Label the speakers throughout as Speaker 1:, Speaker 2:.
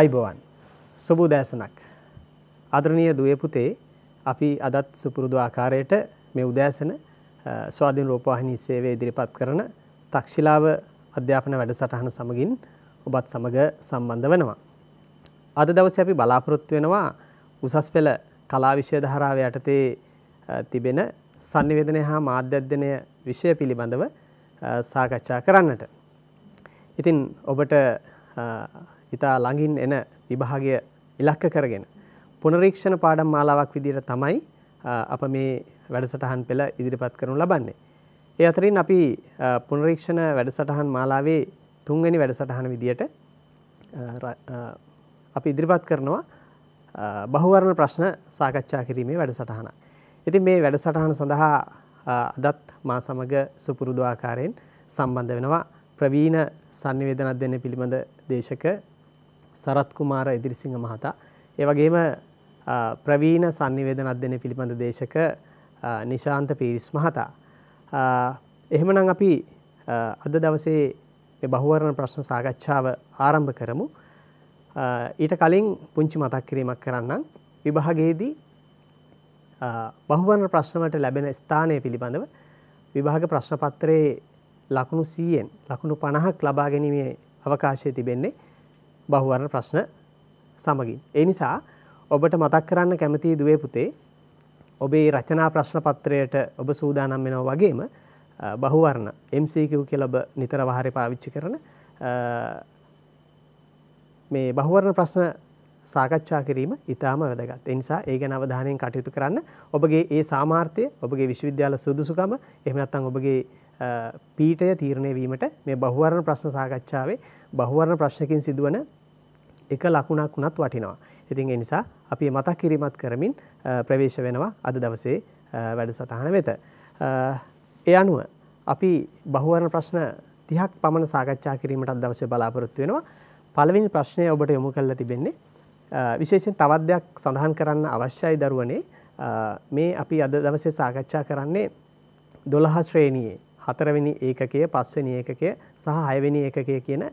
Speaker 1: අයිබෝවන් සුබුදෑසනක් අදරණීය දුවේ පුතේ අපි අදත් සුපුරුදු ආකාරයට මේ උදෑසන ස්වාධීන රූපවාහිනී සේවය ඉදිරිපත් කරන තක්ෂිලාව අධ්‍යාපන වැඩසටහන සමගින් ඔබත් සමග සම්බන්ධ වෙනවා. අද දවසේ අපි බලාපොරොත්තු වෙනවා උසස් පෙළ කලා විෂය ධාරාව යටතේ තිබෙන sannivedana හා මාධ්‍ය අධ්‍යයනය විෂය පිළිබඳව සාකච්ඡා කරන්නට. ඉතින් ඔබට ඉතා ළඟින් එන විභාගය ඉලක්ක කරගෙන. පුනරීක්ෂණ පාඩම් මාලාවක් විදිර තමයි අප මේ වැඩසටහන් පෙළ ඉදිරිපත් කරනු ලබන්නේ. ඒ අතරින් අපි පුනරීක්ෂණ වැඩසටහන් මාලාවේ තුන්වැනි වැඩසටහන විදියට අපි ඉදිරිපත් කරනවා බහුවර්ණ ප්‍රශ්න සාකච්ඡා කිරීමේ වැඩසටහන. ඉතින් මේ වැඩසටහන සඳහා අදත් මා සමග සුපුරුදු ආකාරයෙන් සම්බන්ධ වෙනවා ප්‍රවීණ සංනිවේදනක් දෙන්න පිළිබඳ දේශක සරත් කුමාර ඉදිරිසිංහ මහතා. ඒ වගේම ප්‍රවීණ sannivedana අධ්‍යයනය පිළිබඳ දේශක නිශාන්ත පීරිස් මහතා. එහෙමනම් අපි අද දවසේ මේ බහුවර්ණ ප්‍රශ්න සාකච්ඡාව ආරම්භ කරමු. ඊට කලින් පුංචි මතක් කිරීමක් කරන්නම්. විභාගයේදී බහුවර්ණ ප්‍රශ්න වලට ලැබෙන ස්ථානය පිළිබඳව විභාග ප්‍රශ්න පත්‍රයේ ලකුණු 100න් ලකුණු 50ක් ලබා ගැනීමේ අවකාශය තිබෙන්නේ. බහුවර්ණ ප්‍රශ්න සමගින්. ඒ නිසා ඔබට මතක් කරන්න කැමති දුවේ පුතේ ඔබේ රචනා ප්‍රශ්න පත්‍රයට ඔබ සූදානම් වෙනව වගේම බහුවර්ණ MCQ කියලා ඔබ නිතර වහරේ පාවිච්චි කරන මේ බහුවර්ණ ප්‍රශ්න සාකච්ඡා කිරීම ඉතාම වැදගත්. ඒ නිසා ඒ ගැන අවධානයෙන් කටයුතු කරන්න. ඔබගේ ඒ සාමාර්ථය, ඔබගේ විශ්වවිද්‍යාල සුදුසුකම, එහෙම නැත්නම් ඔබගේ පීඨය තීරණය වීමට මේ බහුවර්ණ ප්‍රශ්න සාකච්ඡාවේ බහුවර්ණ ප්‍රශ්නකින් සිදුවන එක ලකුණක් වුණත් වටිනවා. ඉතින් ඒ නිසා අපි මතක් කිරීමත් කරමින් ප්‍රවේශ වෙනවා අද දවසේ වැඩසටහන වෙත. ඒ අනුව අපි බහුවරණ ප්‍රශ්න 30ක් පමණ සාකච්ඡා කිරීමටත් දවසේ බලාපොරොත්තු වෙනවා. පළවෙනි ප්‍රශ්නය ඔබට යොමු කරලා තිබෙන්නේ විශේෂයෙන් තවත් දෙයක් සඳහන් කරන්න අවශ්‍යයි දරුවනේ මේ අපි අද දවසේ සාකච්ඡා කරන්නේ 12 ශ්‍රේණියේ හතරවෙනි ඒකකය, පස්වෙනි ඒකකය සහ හයවෙනි ඒකකය කියන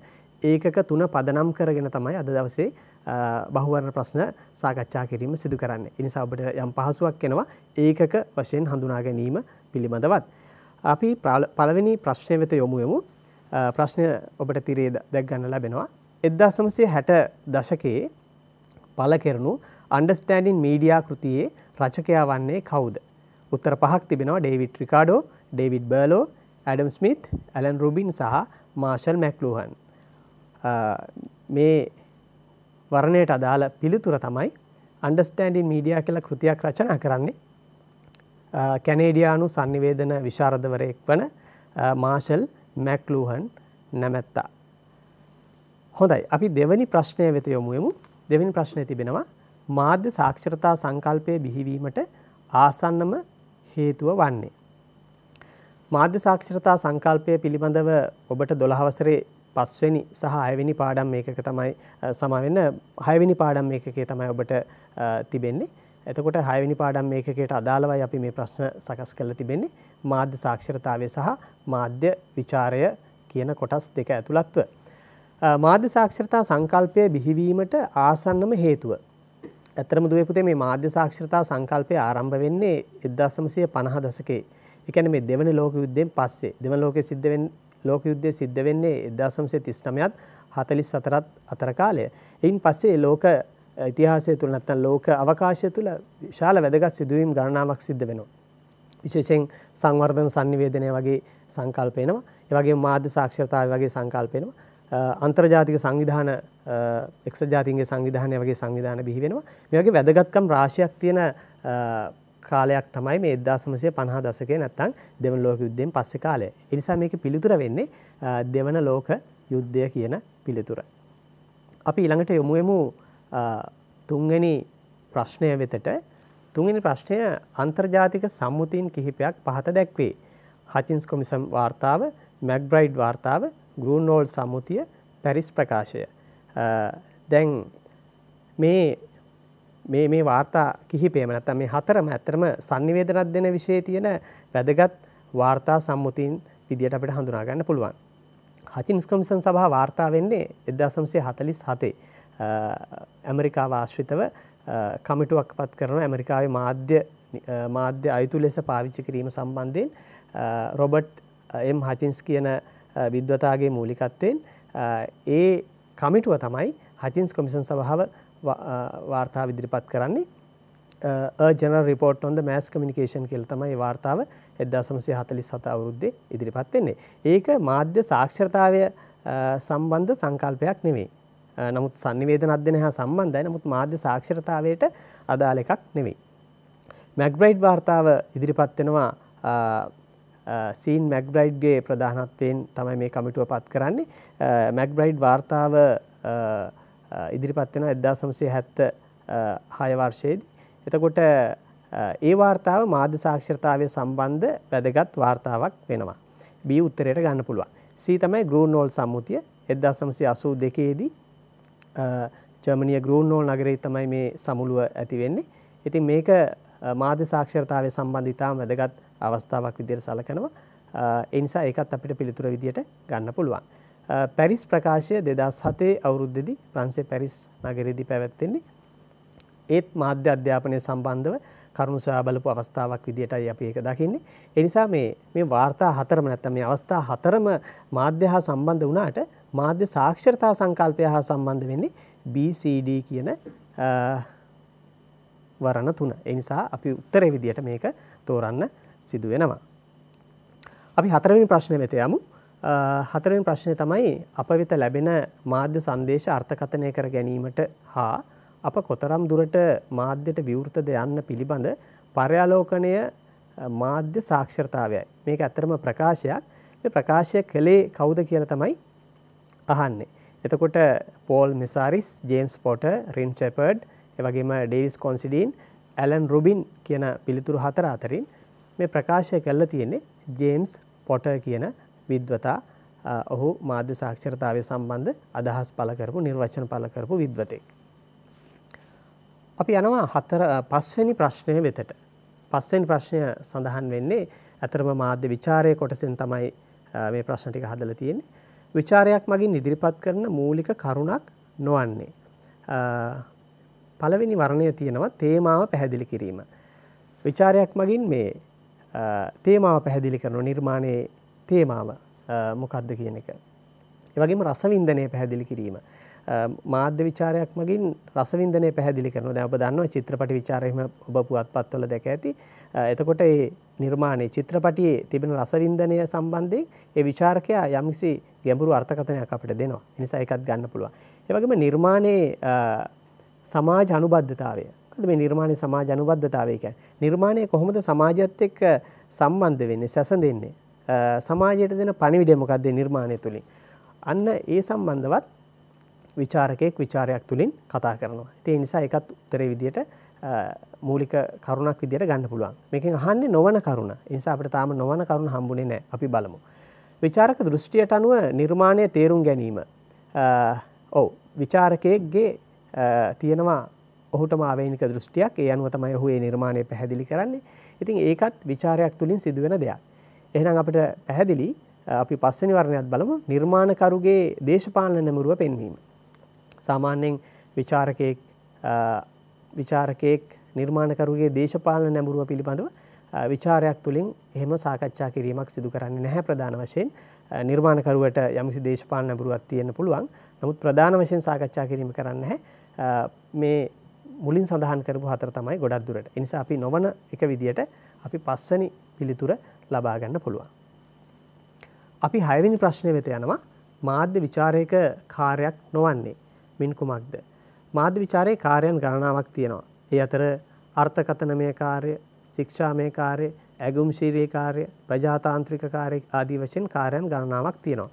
Speaker 1: ඒකක තුන පදනම් කරගෙන තමයි අද දවසේ බහුවර්ණ ප්‍රශ්න සාකච්ඡා කිරීම සිදු කරන්න. එනිසා ඔබට යම් පහසුවක් එනවා ඒකක වශයෙන් හඳුනා ගැනීම පිළිබඳවත්. අපි පළවෙනි ප්‍රශ්නය වෙත යොමු යමු. ප්‍රශ්නය ඔබට තිරේ දැක් ගන්න ලැබෙනවා. 1960 දශකයේ පළ කෙරණු Understanding Media කෘතියේ රචකයා වන්නේ කවුද? උත්තර පහක් තිබෙනවා David Ricardo, David Berlo, Adam Smith, Alan Rubin සහ මාෂල් මැක්ලූහන්. මේ වරණයට අදාළ පිළිතුර තමයි අන්ඩස්ටන්ඩින් මීඩියා කියල කෘතියක් රචනා කරන්නේ කැනේඩියානු සංනිවේදන විශාරධවරයෙක් වන මාශල් මැක්ලූහන් නැමැත්තා. හොඳයි අපි දෙවැනි ප්‍රශ්නය වෙත යොමුයමු දෙවැනි ප්‍රශ්නය තිබෙනවා මාධ්‍ය සාක්ෂරතා සංකල්පය බිහිවීමට ආසන්නම හේතුව වන්නේ. මාධ්‍ය සාක්ෂරතා සංකල්පය පිළිබඳව ඔබට දොළහවසරේ පස්වෙනි සහ අයවෙනි පාඩම් මේකක තමයි සමාවෙන්න හයවෙනි පාඩම් මේකේ තමයි ඔබට තිබෙන්නේ. එතකොට හයවෙනි පාඩම් මේකකට අදාළවයි අපි මේ ප්‍රශ්න සකස් කරලා තිබෙන්නේ මාධ්‍ය සාක්ෂරතාවය සහ මාධ්‍ය ਵਿਚාරය කියන කොටස් දෙක ඇතුළත්ව. මාධ්‍ය සාක්ෂරතා සංකල්පය බිහිවීමට ආසන්නම හේතුව. ඇත්තරම දුවේ පුතේ මේ මාධ්‍ය සාක්ෂරතා සංකල්පය ආරම්භ වෙන්නේ 1950 දශකයේ. ඒ කියන්නේ මේ දෙවන ලෝක යුද්ධයෙන් පස්සේ දෙවන ලෝකයේ සිද්ධ ලෝක යුද්ධය සිද්ධ වෙන්නේ 1939ත් 44ත් අතර කාලය. එයින් පස්සේ ලෝක ඉතිහාසය තුළ නැත්නම් ලෝක අවකාශය තුළ විශාල වැදගත් සිදුවීම් ගණනාවක් සිද්ධ වෙනවා. විශේෂයෙන් සංවර්ධන sannivedanaya වගේ සංකල්ප එනවා. ඒ වගේම මාධ්‍ය සාක්ෂරතාවය වගේ සංකල්ප එනවා. අන්තර්ජාතික සංවිධාන එක්සත් ජාතීන්ගේ සංවිධානය වගේ සංවිධාන බිහි වෙනවා. මේ වගේ වැදගත්කම් රාශියක් තියෙන කාලයක් තමයි මේ 1950 දශකයේ නැත්තම් දෙවන ලෝක යුද්ධයෙන් පස්සේ කාලය. ඒ නිසා මේකේ පිළිතුර වෙන්නේ දෙවන ලෝක යුද්ධය කියන පිළිතුර. අපි ඊළඟට යොමු වෙමු තුන්වෙනි ප්‍රශ්නය වෙතට. තුන්වෙනි ප්‍රශ්නය අන්තර්ජාතික සම්මුතීන් කිහිපයක් පහත දැක්වේ. හචින්ස් කොමිසම් වාර්තාව, මැග්බ්‍රයිඩ් වාර්තාව, ග්‍රූනෝල් සම්මුතිය, පැරිස් ප්‍රකාශය. දැන් මේ මේ මේ වාර්තා කිහිපේම නැත්නම් මේ හතරම ඇත්තටම sannivedanaක් දෙන විශ්ේ තියෙන වැදගත් වාර්තා සම්මුතින් විදියට අපිට හඳුනා ගන්න පුළුවන්. හචින්ස් කොමිසන් සභාව වාර්තා වෙන්නේ 1947 ඇමරිකාව ආශ්‍රිතව කමිටුවක් පත් කරන ඇමරිකාවේ මාධ්‍ය මාධ්‍ය අයුතු ලෙස පාවිච්චි කිරීම සම්බන්ධයෙන් රොබට් එම් හචින්ස් කියන විද්වතාගේ මූලිකත්වයෙන් ඒ කමිටුව තමයි හචින්ස් කොමිසන් සභාව වාර්තාව ඉදිරිපත් කරන්නේ ජනල් රිපෝට් ොන්ද මෑස් කමිනිකේෂන් කෙල් තමයි වාර්තාව එදදාසමසය හතලි සත අවුරුද්ධ ඉදිරිපත් වෙන්නේ. ඒක මාධ්‍ය සාක්ෂර්තාවය සම්බන්ධ සංකල්පයක් නෙවේ. නමුත් සනිවේද අධ්‍යන හා සම්බන්ධයි නමුත් මාධ්‍ය සාක්ෂරතාවයට අදාළ එකක් නෙවෙයි. මැක්බ්‍රයිඩ් වාර්තාව ඉදිරිපත්වෙනවා සීන් මැක්බ්‍රයිඩ්ගේ ප්‍රධානත්වයෙන් තමයි මේ කමිටුව පත් කරන්නේ මැක්බ්‍රයිඩ් වාර්තාව ඉදිරිපත් වෙනවා 1976 වර්ෂයේදී. එතකොට ඒ වාර්තාව මාධ්‍ය සාක්ෂරතාවය සම්බන්ධ වැදගත් වාර්තාවක් වෙනවා. B උත්තරයට ගන්න පුළුවන්. C තමයි ග්‍රූනෝල් සම්මුතිය 1982 දී ජර්මනිය ග්‍රූනෝල් නගරයේ තමයි මේ සමුළුව ඇති වෙන්නේ. ඉතින් මේක මාධ්‍ය සාක්ෂරතාවය සම්බන්ධ ඉතාම වැදගත් අවස්ථාවක් විදිහට සලකනවා. ඒ නිසා ඒකත් අපිට පිළිතුර විදිහට ගන්න පුළුවන්. පැරිස් ප්‍රකාශය දෙදස් හතේ අවුරුද්ධදි ප්‍රන්සේ පැරිස් නගරෙදි පැවැත්වෙන්නේ. ඒත් මාධ්‍ය අධ්‍යාපනය සම්බන්ධව කරුණු සොයාබලපු අවස්ථාවක් විදිහටයි අපි ඒක දකින්නේ. එනිසා මේ මේ වාර්තා හතරම නැත්තම් මේ අවස්ථා හතරම මාධ්‍ය හා සම්බන්ධ වුණාට මාධ්‍ය සාක්ෂරතා සංකල්පය හා සම්බන්ධ වෙන්නේ BCD කියන වරණ තුන. ඒ නිසා අපි උත්තරේ විදියට මේක තෝරන්න සිදු වෙනවා. අපි හතරවෙනි ප්‍රශ්නේ වෙත යමු. හතරෙන් ප්‍රශ්නය තමයි අප වෙත ලැබෙන මාධ්‍ය සංදේශ අර්ථකථනය කර ගැනීමට හා අප කොතරම් දුරට මාධ්‍යයට විවෘතද යන්න පිළිබඳ පර්යාලෝකනය මාධ්‍ය සාක්ෂර්තාවයයි මේක ඇත්තරම ප්‍රකාශයක් ප්‍රකාශය කළේ කවුද කියල තමයි අහන්නේ. එතකොට පෝල් මෙසාරිස් ජේම්ස් පොට රින් චෙපඩ් එවගේම ඩේවිස් කොන්සිඩීන් ඇලන් රුබින් කියන පිළිතුරු හතර අතරින් මේ ප්‍රකාශය කල්ල තියෙන්නේ ජේම්ස් පොට කියන විද්වතා ඔහු මාධ්‍ය සාක්ෂරතාවය සම්බන්ධ අදහස් පළ කරපු නිර්වචන පළ කරපු විද්වතෙක්. අපි යනවා හතර පස්වෙනි ප්‍රශ්නය වෙතට. පස්වෙනි ප්‍රශ්නය සඳහන් වෙන්නේ ඇතරම මාධ්‍ය විචාරය කොටසෙන් තමයි මේ ප්‍රශ්න ටික හදලා තියෙන්නේ. විචාරයක් මගින් ඉදිරිපත් කරන මූලික කරුණක් නොවන්නේ. පළවෙනි වර්ණය තියෙනවා තේමාව පැහැදිලි කිරීම. විචාරයක් මගින් මේ තේමාව පැහැදිලි කරන නිර්මාණයේ තේමාව මොකක්ද කියන එක. ඒවගේම රසවින්දනය පැහැදිලි කිරීම. මාධ්‍ය විචාරයක් මගින් රසවින්දනය පැහැදිලි කරන දැ ඔබ දන්නවා චිත්‍රපටි විචාරයම ඔබ පුවත් පත්වල දැක ඇති. එතකොට ඒ නිර්මාණය චිත්‍රපටියේ තිබෙන රසවින්දනය සම්බන්ධයෙන් ඒ විචාරකයා යම්කිසි ගැඹුරු අර්ථකථනයක් අපට දෙනවා නිසා එකත් ගන්න පුළුවන්. ඒවගේම නිර්මාණයේ සමාජ අනුබද්ධතාවය මේ නිර්මාණය සමාජ අනුබද්ධතාවයක නිර්මාණය කොහොමද සමාජත් එක්ක සම්බන්ධ වෙන්නේ සැසඳෙන්නේ සමාජයට දෙන පණිවිඩය මොකක්ද නිර්මාණය තුළින් අන්න ඒ සම්බන්ධවත් විචාරකයෙක් විචාරයක් තුළින් කතා කරනවා. ඒ නිසා එකත් උත්තරේ විදියට මූලික කරුණක් විදියට ගන්න පුළුවන්. මේකෙන් අහන්නේ නොවන කරුණ. ඒ නිසා අපිට තාම නොවන කරුණ හම්බුනේ නැහැ. අපි බලමු. විචාරක දෘෂ්ටියට අනුව නිර්මාණය තේරුම් ගැනීම. ඔව් විචාරකයෙක්ගේ තියෙනවා ඔහුටම ආවේනික දෘෂ්ටියක්. ඒ අනුව තමයි ඔහු ඒ නිර්මාණය පැහැදිලි කරන්නේ. ඉතින් ඒකත් විචාරයක් තුළින් සිදුවෙන දෙයක්. එහෙනම් අපිට පැහැදිලි අපි පස්වෙනි වර්ණයත් බලමු නිර්මාණකරුගේ දේශපාලන නැමුරුව පෙන්වීම. සාමාන්‍යයෙන් විචාරකයෙක් විචාරකයෙක් නිර්මාණකරුගේ දේශපාලන නැමුරුව පිළිබඳව විචාරයක් තුළින් එහෙම සාකච්ඡා කිරීමක් සිදු කරන්නේ නැහැ ප්‍රධාන වශයෙන් නිර්මාණකරුවට යම්කිසි දේශපාලන නැඹුරුවක් තියෙන්න පුළුවන්. නමුත් ප්‍රධාන වශයෙන් සාකච්ඡා කිරීම කරන්නේ නැහැ. මේ මුලින් සඳහන් කරපු හතර තමයි ගොඩක් දුරට. ඒ නිසා අපි නොවන එක විදියට අපි පස්වෙනි පිළිතුර ලබාගන්න පුළුවන්. අපි හයවිනි ප්‍රශ්නය වෙත යනවා මාධ්‍ය විචාරයක කාර්යක් නොවන්නේ මින් කුමක්ද. මාධ්‍ය විචාරයේ කාරයන් ගණනාවක් තියෙනවා. ඒ අතර අර්ථකතනමය කාර්ය ශික්ෂාමය කාරය ඇගුම් ශීරයේ කාරය ප්‍රජාතාන්ත්‍රික කාරය ආදී වශයෙන් කාරයන් ගණනාවක් තියෙනවා.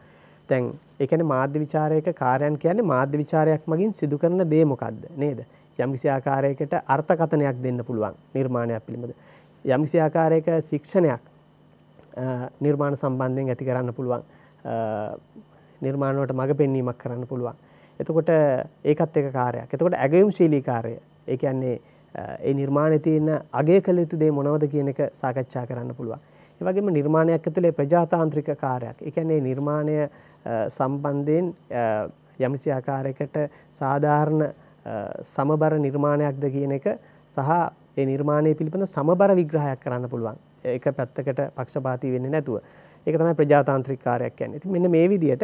Speaker 1: තැන් එකන මාධ්‍ය විචාරයක කාරයන් කියන්නේ මාධ්‍ය විචාරයක් මගින් සිදු කරන දේ මොකක්ද නේද. යම්කිසි ආකාරයකට අර්ථකතනයක් දෙන්න පුළුවන් නිර්මාණයක් පිළිබඳ. යම්කිසි ආකාරයක ශික්ෂණයක් නිර්මාණ සම්බන්ධයෙන් ඇති කරන්න පුළුවන් නිර්මාණවට මඟ පෙන්වීමක් කරන්න පුළුවන්. එතකොට ඒකත් එක කාරයක් එතකොට ඇගයුම් ශීලී කාරය ඒකන්නේ ඒ නිර්මාණය තියන අගේ කළ යුතු දේ මොනවද කියන එක සාකච්ඡා කරන්න පුළුවන්. ඒවගේම නිර්මාණයක් ඇතුළේ ප්‍රජාතාන්ත්‍රික කාරයක් එකන්නේ නිර්මාණය සම්බන්ධයෙන් යමිසි ආකාරයකට සාධාරණ සමබර නිර්මාණයක්ද කියන එක සහ ඒ නිර්මාණය පිළිබඳ සමබර විග්‍රහයක් කරන්න පුළුවන් එක පැත්තකට පක්ෂපාති වෙන්න නැතුව එක තමයි ප්‍රජාතාන්ත්‍රික කාරයක් කියන්නේ. ඉතින් මෙන්න මේ විදිහට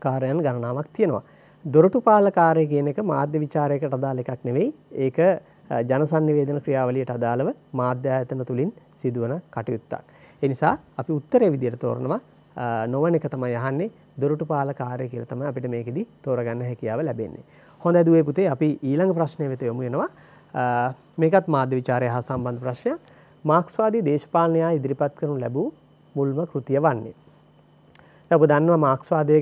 Speaker 1: කාර්යයන් ගණනාවක් තියෙනවා. දොරටු පාලකාරය කියන එක මාධ්‍ය විචාරයකට අදාළ එකක් නෙවෙයි. ඒක ජනසන්නිවේදන ක්‍රියාවලියට අදාළව මාධ්‍ය ආයතන තුලින් සිදුවන කටයුත්තක්. ඒ නිසා අපි උත්තරේ විදිහට තෝරනවා නොවන එක තමයි අහන්නේ දොරටු පාලකාරය කියලා තමයි අපිට මේකෙදි තෝරගන්න හැකියාව ලැබෙන්නේ. හොඳයි දුවේ පුතේ අපි ඊළඟ ප්‍රශ්නය වෙත යමු වෙනවා. මේකත් මාධ්‍ය විචාරය හා සම්බන්ධ ප්‍රශ්නයක්. මාක්ස්වාදී දේශපාලනයා ඉදිරිපත් කරනු ලැබූ මුල්ම කෘතිය වන්නේ. ඔබ දන්නවා මාක්ස්වාදය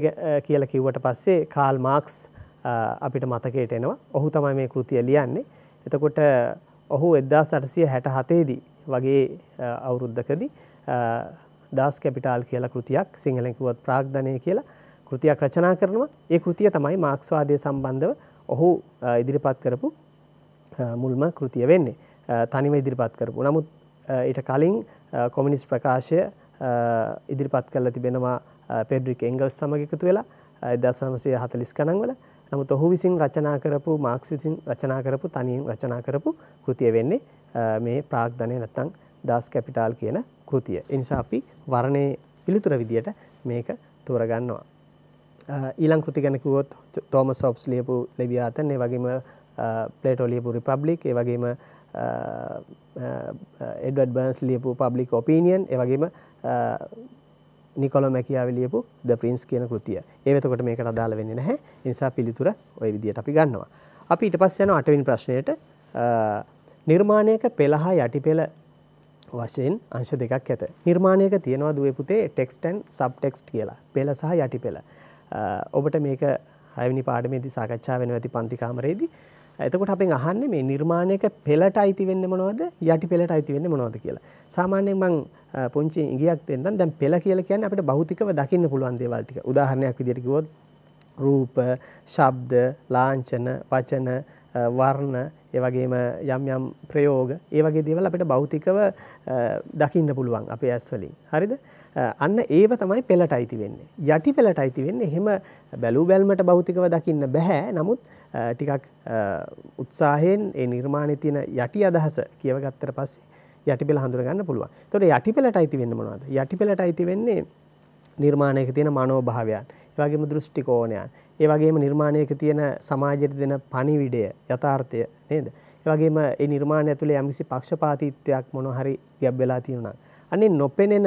Speaker 1: කියල කිව්වට පස්සේ කාල් මාක්ස් අපිට මතකයට එනවා ඔහු තමයි මේ කෘතිය ලියන්නේ එතකොට ඔහු එද්දා සටසිය හැට හතේදී වගේ අවුරුද්ධකදී ඩාස් කැපිටාල් කියලා කෘතියක් සිංහලෙකුවත් ප්‍රාග්ධනය කියලා කෘතියක් රචනා කරනවා ඒ කෘතිය තමයි මාක්ස්වාදය සම්බන්ධව ඔහු ඉදිරිපත් කරපු මුල්ම කෘතිය වෙන්නේ තනිව ඉදිරිපත් කරපු නමුත් ඊට කලින් කොමිනිස් ප්‍රකාශය ඉදිරිපත් කරලා තිබෙනවා පෙඩ්‍රික් එංගල් සමගකතු වෙලා දසමසය හතලිස් කනංවල නමුත් ඔහු විසින් රචනා කරපු මාක්ස් විසින් රචනා කරපු තනියෙන් රචනා කරපු කෘතිය වෙන්නේ මේ ප්‍රාග්ධනය නැත්තං ඩාස් කැපිටාල් කියන කෘතිය. එනිසා අපි වරණය පිළිතුර විදියට මේක තෝරගන්නවා. ඊලං කෘති ගැනකුවොත් තෝම සෝප්ස් ලියපු ලැබියාතන් ඒ වගේම පලේටෝලියපු රිපබ්ලික් ඒ වගේම එඩවඩ් බර්න්ස් ලියපු පබ්ලික් ඔපීනියන් එවගේම නිකොල මැකියාව ලියපු ද ප්‍රින්ස් කියන කෘතිය ඒවතකොට මේකට අදාළ වෙන්න නැහැ නිසා පිළිතුර ඔය විදියට අපි ගන්නවා. අපි ඉට පස් යන අටවින් ප්‍රශ්නයට නිර්මාණයක පෙළහා යටිපෙළ වශයෙන් අංශ දෙකක් ඇත නිර්මාණයක තියෙනවා දුවපුතේ ටෙක්ස්ටන් සබ්ටෙක්ස්ට් කියලා පෙළ සහ යටි පෙළ ඔබට මේක හයවිනි පාඩමේදී සාකච්ඡා වෙන ඇති පන්තිකාමරයේදී එතකොට අපෙන් අහන්නේ මේ නිර්මාණයක පෙළට අයිති වෙන්නේ මොනවද? යටි පෙළට අයිති වෙන්නේ මොනවද කියලා. සාමාන්‍යයෙන් මම පුංචි ඉඟියක් දෙන්නම්. දැන් පෙළ කියලා කියන්නේ අපිට භෞතිකව දකින්න පුළුවන් දේවල් ටික. උදාහරණයක් විදිහට කිව්වොත් රූප, ශබ්ද, ලාංඡන, වචන, වර්ණ, ඒ වගේම යම් යම් ප්‍රයෝග, ඒ වගේ දේවල් අපිට භෞතිකව දකින්න පුළුවන් අපේ ඇස් වලින්. හරිද? අන්න ඒව තමයි පෙළට අයිති වෙන්නේ. යටි පෙළට අයිති වෙන්නේ එහෙම බැලූ බැල්මට භෞතිකව දකින්න බැහැ. නමුත් ටිකක් උත්සාහයෙන් ඒ නිර්මාණයේ තියෙන යටි අදහස කියවගත්තට පස්සේ යටි පෙළ හඳුනගන්න පුළුවන්. ඒතකොට යටි පෙළට අයිති වෙන්නේ මොනවද? යටි පෙළට අයිති වෙන්නේ නිර්මාණයක තියෙන මනෝභාවයන්, ඒ වගේම දෘෂ්ටි කෝණයන්, ඒ වගේම නිර්මාණයක තියෙන සමාජයට දෙන පණිවිඩය, යථාර්ථය නේද? වගේම ඒ නිර්මාණය ඇතුළේ යම්කිසි පක්ෂපාතීත්වයක් මොනවා හරි ගැබ් වෙලා තියෙනවා. අනේ නොපෙනෙන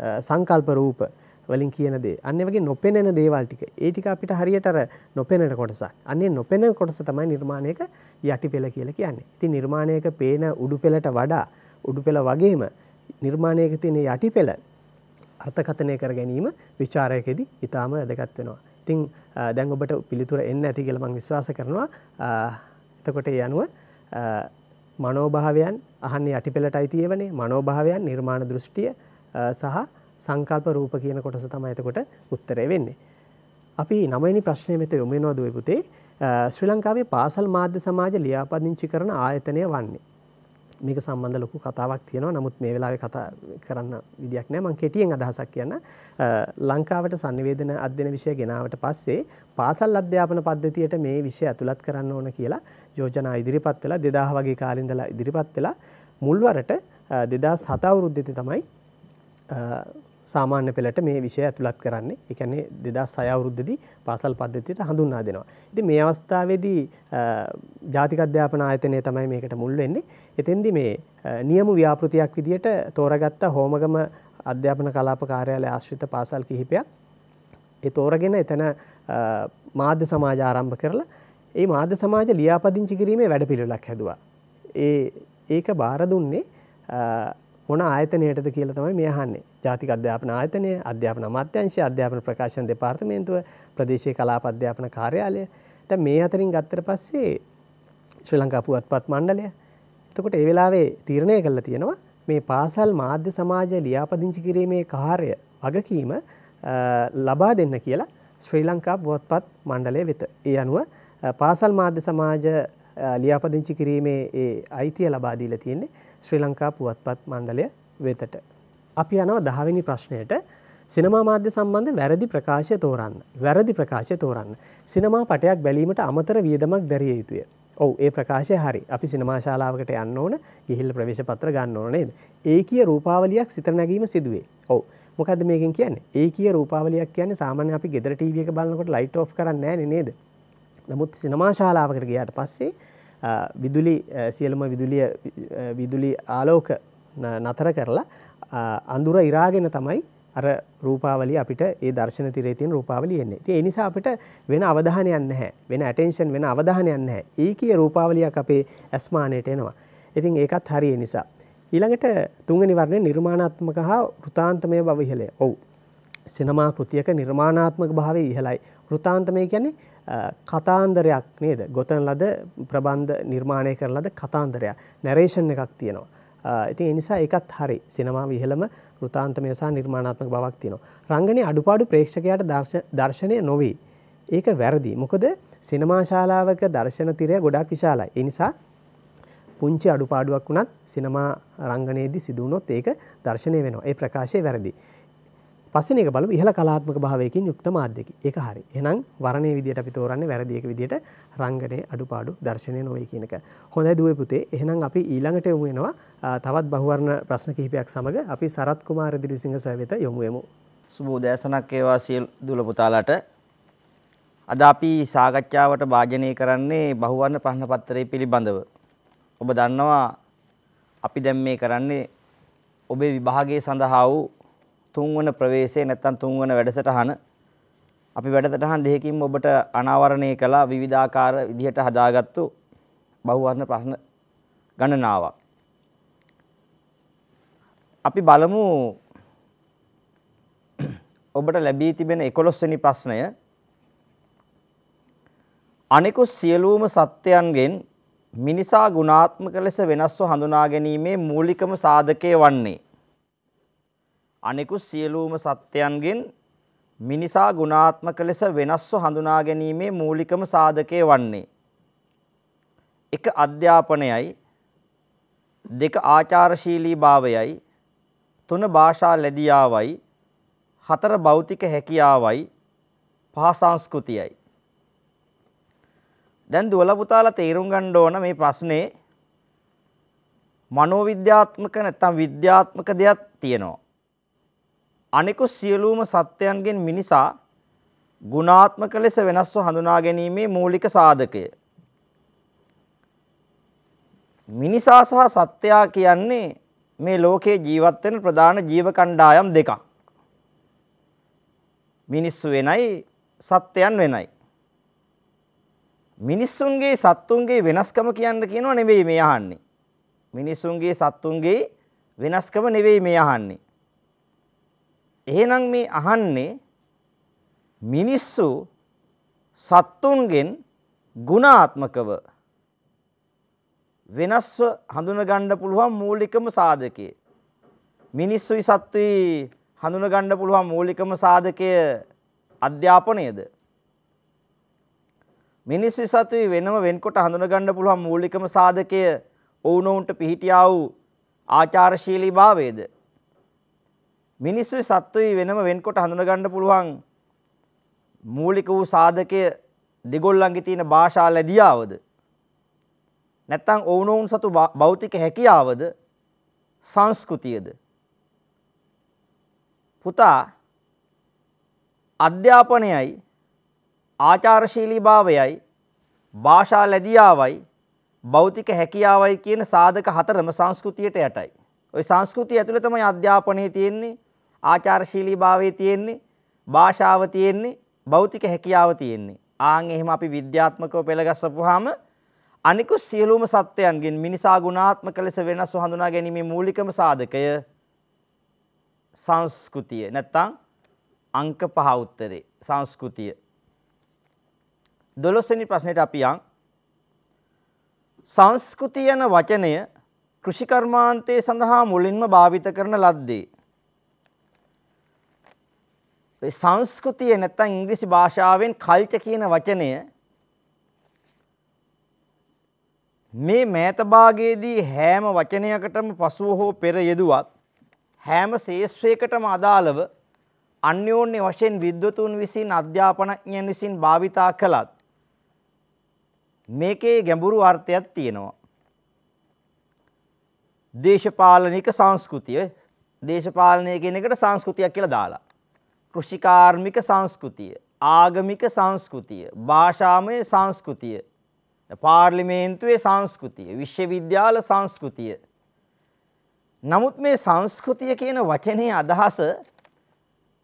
Speaker 1: සංකල්ප රූප වලින් කියන දේ අන්න වගේ නොපෙනෙන දේවල් ටික ඒ ටික අපිට හරියට අර නොපෙනෙන කොටසක් අන්නේ නොපෙනෙන කොටස තමයි නිර්මාණයක යටි පෙළ කියලා කියන්නේ. ඉතින් නිර්මාණයක පේන උඩු පෙළට වඩා උඩු පෙළ වගේම නිර්මාණයක තියෙන යටි පෙළ අර්ථකථනය කර ගැනීම විචාරයකෙදී ඊටාම වැදගත් වෙනවා. ඉතින් දැන් ඔබට පිළිතුර එන්න ඇති කියලා මම විශ්වාස කරනවා. එතකොට ඒ අනුව මනෝභාවයන් අහන්නේ යටිපෙළටයි තියෙවනේ. මනෝභාවයන් නිර්මාණ දෘෂ්ටිය සහ සංකල්ප රූප කියන කොටස තමයි එතකොට උත්තරේ වෙන්නේ. අපි නවවෙනි ප්‍රශ්නය වෙත යොමු වෙනවා දුවේ පුතේ. ශ්‍රී ලංකාවේ පාසල් මාධ්‍ය සමාජ ලියාපදිංචි කරන ආයතනය වන්නේ. මේක සම්බන්ධ ලොකු කතාවක් තියෙනවා. නමුත් මේ වෙලාවේ කතා කරන්න විදියක් නැහැ. මම කෙටියෙන් අදහසක් කියන්න. ලංකාවට sannivedana අධ්‍යයන විෂය ගෙනාවට පස්සේ පාසල් අධ්‍යාපන පද්ධතියට මේ විෂය ඇතුළත් කරන්න ඕන කියලා යෝජනා ඉදිරිපත් වෙලා 2000 වගේ කාලේ ඉඳලා ඉදිරිපත් වෙලා මුල්වරට 2007 අවුරුද්දේ තමයි සාමාන්‍ය පෙළට මේ විෂය ඇතුළත් කරන්නේ එකන්නේ දෙදා සයවුරුද්ධදි පාසල් පද්ධතියට හඳුන්නා දෙනවා. ඉති මේ අවස්ථාවේදී ජාතිකධ්‍යාපන ආයතනය තමයි මේකට මුල්වෙන්නේ. එතෙන්දි මේ නියමු ව්‍යාපෘතියක් විදියට තෝරගත්තා හෝමගම අධ්‍යාපන කලාප කාර්යාලය ආශ්‍රිත පාසල් කිහිපයක්. ඒ තෝරගෙන එතන මාධ්‍ය සමාජ ආරම්භ කරලා ඒ මාධ්‍ය සමාජ ලියාපදිංචි කිරීමේ වැඩ පිළිවෙලක් හැදවා. ඒ ඒක බාර දුන්නේ මොන ආයතනයටද කියලා තමයි මේ අහන්නේ. ජාතික අධ්‍යාපන ආයතනය, අධ්‍යාපන අමාත්‍යාංශය, අධ්‍යාපන ප්‍රකාශන දෙපාර්තමේන්තුව, ප්‍රදේශීය කලාප අධ්‍යාපන කාර්යාලය. දැන් මේ හතරෙන් ගත්තට පස්සේ ශ්‍රී ලංකා පුවත්පත් මණ්ඩලය එතකොට ඒ වෙලාවේ තීරණය කළා තියෙනවා මේ පාසල් මාධ්‍ය සමාජය ලියාපදිංචි කිරීමේ කාර්ය වගකීම ලබා දෙන්න කියලා ශ්‍රී ලංකා පුවත්පත් මණ්ඩලය වෙත. ඒ අනුව පාසල් මාධ්‍ය සමාජ ලියාපදිංචි කිරීමේ ඒ අයිතිය ලබා දීලා තියෙන්නේ ශ්‍රී ලංකා පුවත්පත් මණ්ඩලය වෙතට. අපි යනව දහවෙනි ප්‍රශ්නයට සිනමා මාධ්‍ය සම්බන්ධ වැරදි ප්‍රකාශය තෝරන්න. වැරදි ප්‍රකාශය තෝරන්න. සිනමා පටයක් බැලීමට අමතර වියදමක් දැරිය යුතුය. ඔව් ඒ ප්‍රකාශය හරි. අපි සිනමා ශාලාවකට යන්න ඕන, ගිහිල් ප්‍රවේශ පත්‍ර ගන්න ඕන නේද? ඒකීය රූපාවලියක් සිතර නැගීම සිදුවේ. ඔව්. මොකද්ද මේකෙන් කියන්නේ? ඒකීය රූපාවලියක් කියන්නේ සාමාන්‍ය අපි ගෙදර ටීවී එක බලනකොට ලයිට් ඕෆ් කරන්නේ නැහැ නේද? නමුත් සිනමා ශාලාවකට ගියාට පස්සේ විදුලි සියලුම විදුලිය විදුලි ආලෝක නතර කරලා අඳුර ඉරාගෙන තමයි අර රූපාවලි අපිට ඒ දර්ශන තිරේතින් රූපාවලි එන්නේ. ඉතින් ඒ නිසා අපිට වෙන අවධානයක් නැහැ. වෙන ඇටෙන්ෂන් වෙන අවධානයක් නැහැ. ඒකේ රූපාවලියක් අපේ ඇස්මානයට එනවා. ඉතින් ඒකත් හරිය නිසා. ඊළඟට තුන්වෙනි වර්ණය නිර්මාණාත්මක හා වෘතාන්තමය බව ඉහළය. ඔව්. සිනමා කෘතියක නිර්මාණාත්මක භාවය ඉහළයි. වෘතාන්තමය කියන්නේ කතාන්දරයක් නේද ගොතන් ලද ප්‍රබන්ධ නිර්මාණය කර ලද කතාන්දරයක් නැරේෂන් එකක් තියෙනවා. ඉති එනිසා එකත් හරි සිනමා විහලම ෘතාන්තමය සහ නිර්මාණාත්මක බවක් තියෙනවා. රංගනය අඩුපාඩු ප්‍රේක්ෂකයට දර්ශනය නොවී. ඒක වැරදි. මොකද සිනමාශාලාවක දර්ශන තිරය ගොඩක් විශාලයි. එනිසා පුංචි අඩුපාඩුවක් වුණත් සිනමා රංගනයේදී සිදුවනොත් ඒක දර්ශනය වෙනවා. ඒ ප්‍රකාශය වැරදි. පස්සෙන එක බලමු ඉහළ කලාත්මක භාවයකින් යුක්ත මාධ්‍යකි. ඒක හරි. එහෙනම් වර්ණයේ විදියට අපි තෝරන්නේ වැරදි එක විදියට රංගනයේ අඩුපාඩු දර්ශනය නොවේ කියන එක. හොඳයි දුවේ පුතේ. එහෙනම් අපි ඊළඟට යමු වෙනවා තවත් බහුවර්ණ ප්‍රශ්න කිහිපයක් සමග අපි සරත් කුමාර දිලිසිංහ සර් වෙත යමු වෙමු. සුබෝදෑසනක්
Speaker 2: ඒවා සියලු දුල පුතාලට. අද අපි සාකච්ඡාවට භාජනය කරන්නේ බහුවර්ණ ප්‍රශ්න පත්‍රය පිළිබඳව. ඔබ දන්නවා අපි දැන් මේ කරන්නේ ඔබේ විභාගයේ සඳහා වූ තුන්වන ප්‍රවේශය නැත්නම් තුන්වන වැඩසටහන අපි වැඩසටහන් දෙකකින්ම ඔබට අනාවරණය කළා විවිධාකාර විදිහට හදාගත්තු බහුවර්ණ ප්‍රශ්න ගණනාවක්. අපි බලමු ඔබට ලැබී තිබෙන 11 වෙනි ප්‍රශ්නය අනිකුත් සියලුම සත්‍යයන්ගෙන් මිනිසා ගුණාත්මක ලෙස වෙනස්ව හඳුනා ගැනීමේ මූලිකම සාධකය වන්නේ අනිකුත් සියලුම සත්‍යයන්ගෙන් මිනිසා ගුණාත්මක ලෙස වෙනස්ව හඳුනා ගැනීමේ මූලිකම සාධකය වන්නේ. එක අධ්‍යාපනයයි දෙක ආචාරශීලී භාවයයි තුන භාෂා ලැබියාවයි හතර භෞතික හැකියාවයි පහ සංස්කෘතියයි. දැන් දුවල පුතාලා තේරුම් ගන්න ඕන මේ ප්‍රශ්නේ මනෝවිද්‍යාත්මක නැත්නම් විද්‍යාත්මක දෙයක් තියෙනවා. අනිකු සියලූම සත්‍යයන්ගෙන් මිනිසා ගුණාත්මක ලෙස වෙනස්ව හඳුනා ගැනීමේ මූලික සාධකය. මිනිසා සහ සත්‍යයා කියන්නේ මේ ලෝකයේ ජීවත් වෙන ප්‍රධාන ජීව කණ්ඩායම් දෙකක්. මිනිස්සු වෙනයි සත්‍යයන් වෙනයි. මිනිස්සුන්ගේ සත්තුන්ගේ වෙනස්කම කියන්න කියනවා නෙවෙයි මේ අහන්නේ. මිනිස්සුන්ගේ සත්තුන්ගේ වෙනස්කම නෙවෙයි මේ අහන්නේ. එහෙනම් මේ අහන්නේ මිනිස්සු සත්තුන්ගෙන් ගුණාත්මකව වෙනස්ව හඳුනගන්න පුළුවන් මූලිකම සාධකය. මිනිස්සුයි සත්තුයි හඳුනගන්න පුළුවන් මූලිකම සාධකය අධ්‍යාපනයේද? මිනිස්සුයි සත්තුයි වෙනම වෙන්කොට හඳුනගන්න පුළුවන් මූලිකම සාධකය ඔවුනොවුන්ට පිහිටියා වූ ආචාරශීලීභාවයේද? මිනිස්සුයි සත්තුයි වෙනම වෙන්කොට හඳුනගන්න පුළුවන් මූලික වූ සාධකය දෙගොල්ලන්ගේ තියෙන භාෂා ලැබියාවද නැත්නම් ඔවුනොවුන් සතු භෞතික හැකියාවද සංස්කෘතියද පුතා අධ්‍යාපනයයි ආචාරශීලී භාවයයි භාෂා ලැබියාවයි භෞතික හැකියාවයි කියන සාධක හතරම සංස්කෘතියට යටයි. ওই සංස්කෘතිය ඇතුළේ තමයි අධ්‍යාපනයේ තියෙන්නේ ආචාරශීලී භාවය තියෙන්නේ භාෂාව තියෙන්නේ භෞතික හැකියාව තියෙන්නේ. ආන් එහෙම අපි විද්‍යාත්මකව පෙළගස්සපුවාම අනිකුත් සියලුම සත්වයන්ගෙන් මිනිසා ගුණාත්මක ලෙස වෙනස්ව හඳුනා ගැනීමේ මූලිකම සාධකය සංස්කෘතිය නැත්තම් අංක පහ උත්තරේ සංස්කෘතිය. 12 වෙනි ප්‍රශ්නෙට අපි යන් සංස්කෘතිය යන වචනය කෘෂිකර්මාන්තයේ සඳහා මුලින්ම භාවිත කරන ලද්දේ සංස්කෘතිය නැත්තම් ඉංග්‍රීසි භාෂාවෙන් කල්චර් කියන වචනය මේ මෑත භාගයේදී හැම වචනයකටම පසුව හෝ පෙර යෙදුවත් හැම ශේෂ්ත්‍රයකටම අදාළව අන්‍යෝන්‍ය වශයෙන් විද්වතුන් විසින් අධ්‍යාපනඥයන් විසින් භාවිතා කළත් මේකේ ගැඹුරු අර්ථයක් තියෙනවා. දේශපාලනික සංස්කෘතිය දේශපාලනය කියන එකට සංස්කෘතියක් කියලා දාලා කෘෂිකාර්මික සංස්කෘතිය, ආගමික සංස්කෘතිය, භාෂාමය සංස්කෘතිය, පාර්ලිමේන්තුවේ සංස්කෘතිය, විශ්වවිද්‍යාල සංස්කෘතිය. නමුත් මේ සංස්කෘතිය කියන වචනේ අදහස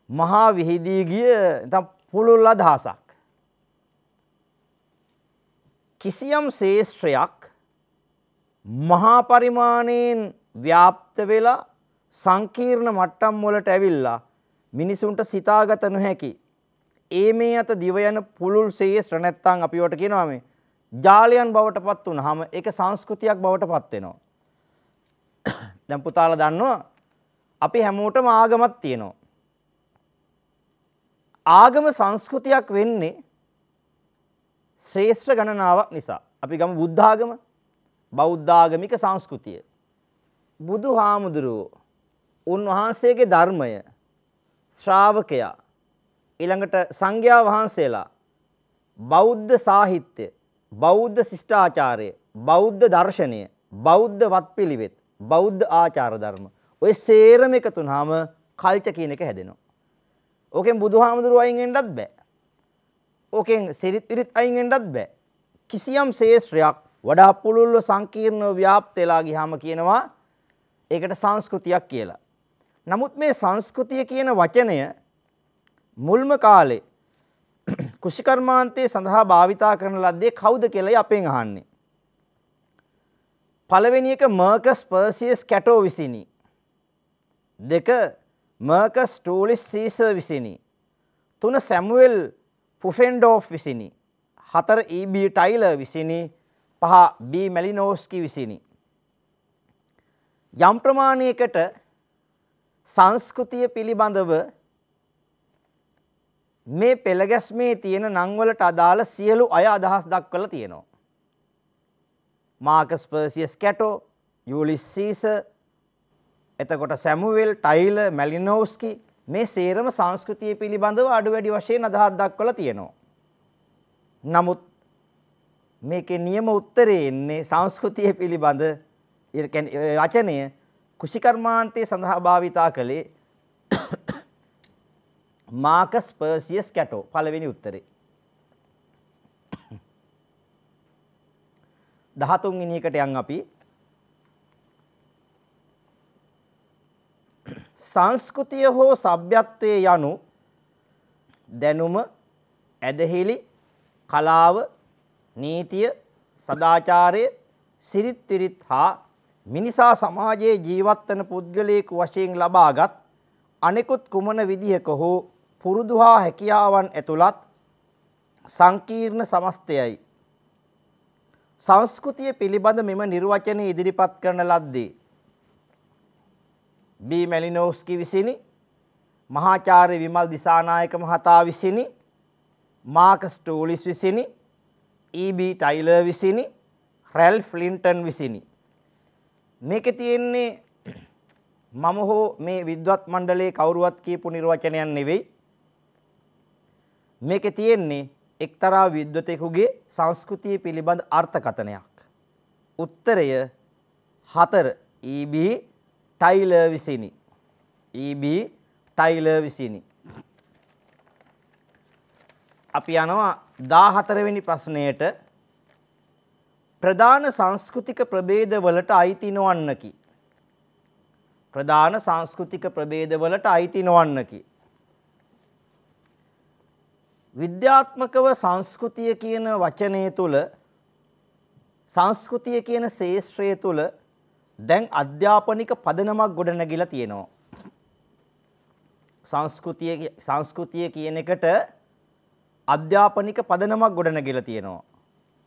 Speaker 2: මහා විහිදී ගිය පුළුල් අදහසක්. කිසියම් ශේෂත්‍රයක් මහා පරිමාණයෙන් ව්‍යාප්ත වෙලා සංකීර්ණ මට්ටම් වලට ඇවිල්ලා මිනිසුන්ට සිතාගත නොහැකි. ඒ මේ අත දිව යන පුළුල් සේස්ත්‍ර නැත්තම් අපිවට කියනවා මේ ජාලයන් බවට පත් වුනහම ඒක සංස්කෘතියක් බවට පත් වෙනවා. දැන් පුතාලා දන්නවා අපි හැමෝටම ආගමක් තියෙනවා. ආගම සංස්කෘතියක් වෙන්නේ ශ්‍රේෂ්ඨ ගණනාවක් නිසා. අපි ගම බුද්ධාගම බෞද්ධාගමික සංස්කෘතිය. බුදු හාමුදුරුවෝ උන්වහන්සේගේ ධර්මය ශ්‍රාවකයා ඊළඟට සංඝයා වහන්සේලා බෞද්ධ සාහිත්‍ය බෞද්ධ ශිෂ්ටාචාරය බෞද්ධ දර්ශනය බෞද්ධ වත්පිළිවෙත් බෞද්ධ ආචාර ධර්ම ඔය සේරම එකතුනහම කල්ච කියන එක හැදෙනවා. ඕකෙන් බුදුහාමුදුරුවෝ අයින් වෙන්නත් බෑ. ඕකෙන් සිරිත් විරිත් අයින් වෙන්නත් බෑ. කිසියම් ශේෂ්ත්‍රයක් වඩා පුළුල්ව සංකීර්ණව ව්‍යාප්ත වෙලා ගියාම කියනවා ඒකට සංස්කෘතියක් කියලා. නමුත් මේ සංස්කෘතිය කියන වචනය මුල්ම කාලේ කෘෂිකර්මාන්තය සඳහා භාවිතා කරන ලද්දේ කවුද කියලයි අපෙන් අහන්නේ. පළවෙනි එක මර්කස් පර්සියස් කැටෝ විසිනි. දෙක මර්කස් ටූලිස් සීසර් විසිනි. තුන සැමුවල් පුෆෙන්ඩෝෆ් විසිනි. හතර EB ටයිල විසිනි පහ B මැලිනෝස්කි විසිනි. යම් ප්‍රමාණයකට සංස්කෘතිය පිළිබඳව මේ පෙළගැස්මේ තියෙන නංවලට අදාළ සියලු අය අදහස් දක්වලා තියෙනවා. මාකස් පර්සියස් කැටෝ යුලිස් සීස එතකොට සැමුවෙල් ටයිල මැලිනෝස්කි මේ සේරම සංස්කෘතිය පිළිබඳව අඩු වැඩි වශයෙන් අදහස් දක්වලා තියෙනවා. නමුත් මේකේ නියම උත්තරේ එන්නේ සංස්කෘතිය පිළිබඳ ඒ කියන්නේ වචනය කෘෂිකර්මාන්තය සඳහා භාවිතා කළේ මාකස් පර්සියස් කැටෝ පළවෙනි උත්තරේ. දහතුන්වෙනි එකට යන් අපි සංස්කෘතිය හෝ සભ્યත්වයේ යනු දැනුම ඇදහිලි කලාව නීතිය සදාචාරය සිරිත් විරිත් හා මිනිසා සමාජයේ ජීවත්වන පුද්ගලයෙකු වශයෙන් ලබාගත් අනෙකුත් කුමන විදිහක හෝ පුරුදු හා හැකියාවන් ඇතුළත් සංකීර්ණ සමස්තයයි. සංස්කෘතිය පිළිබඳ මෙම නිර්වචනය ඉදිරිපත් කරන ලද්දේ. බී මැලිනෝස්කි විසිනි මහාචාර්ය විමල් දිසානායක මහතා විසිනි මාකස් ටූලිස් විසිනි ඊබී e. ටයිලර් විසිනි රැල් ෆ්ලින්ටන් විසිනි මේකේ තියෙන්නේ මම හෝ මේ විද්වත් මණ්ඩලයේ කවුරුවත් කියපු නිර්වචනයක් නෙවෙයි. මේකේ තියෙන්නේ එක්තරා විද්වතෙකුගේ සංස්කෘතිය පිළිබඳ අර්ථකථනයක්. උත්තරය 4 EB ටයිලර් විසිනි. EB ටයිලර් විසිනි. අපි යනවා 14 වෙනි ප්‍රශ්නයට ප්‍රධාන සංස්කෘතික ප්‍රභේදවලට අයිති නොවන්නකි. ප්‍රධාන සංස්කෘතික ප්‍රභේදවලට අයිති නොවන්නකි. විද්‍යාත්මකව සංස්කෘතිය කියන වචනය තුළ සංස්කෘතිය කියන ශේෂ්ත්‍රය තුළ දැන් අධ්‍යාපනික පදනමක් ගොඩනැගිලා තියෙනවා. සංස්කෘතිය සංස්කෘතිය කියන එකට අධ්‍යාපනික පදනමක් ගොඩනැගිලා තියෙනවා.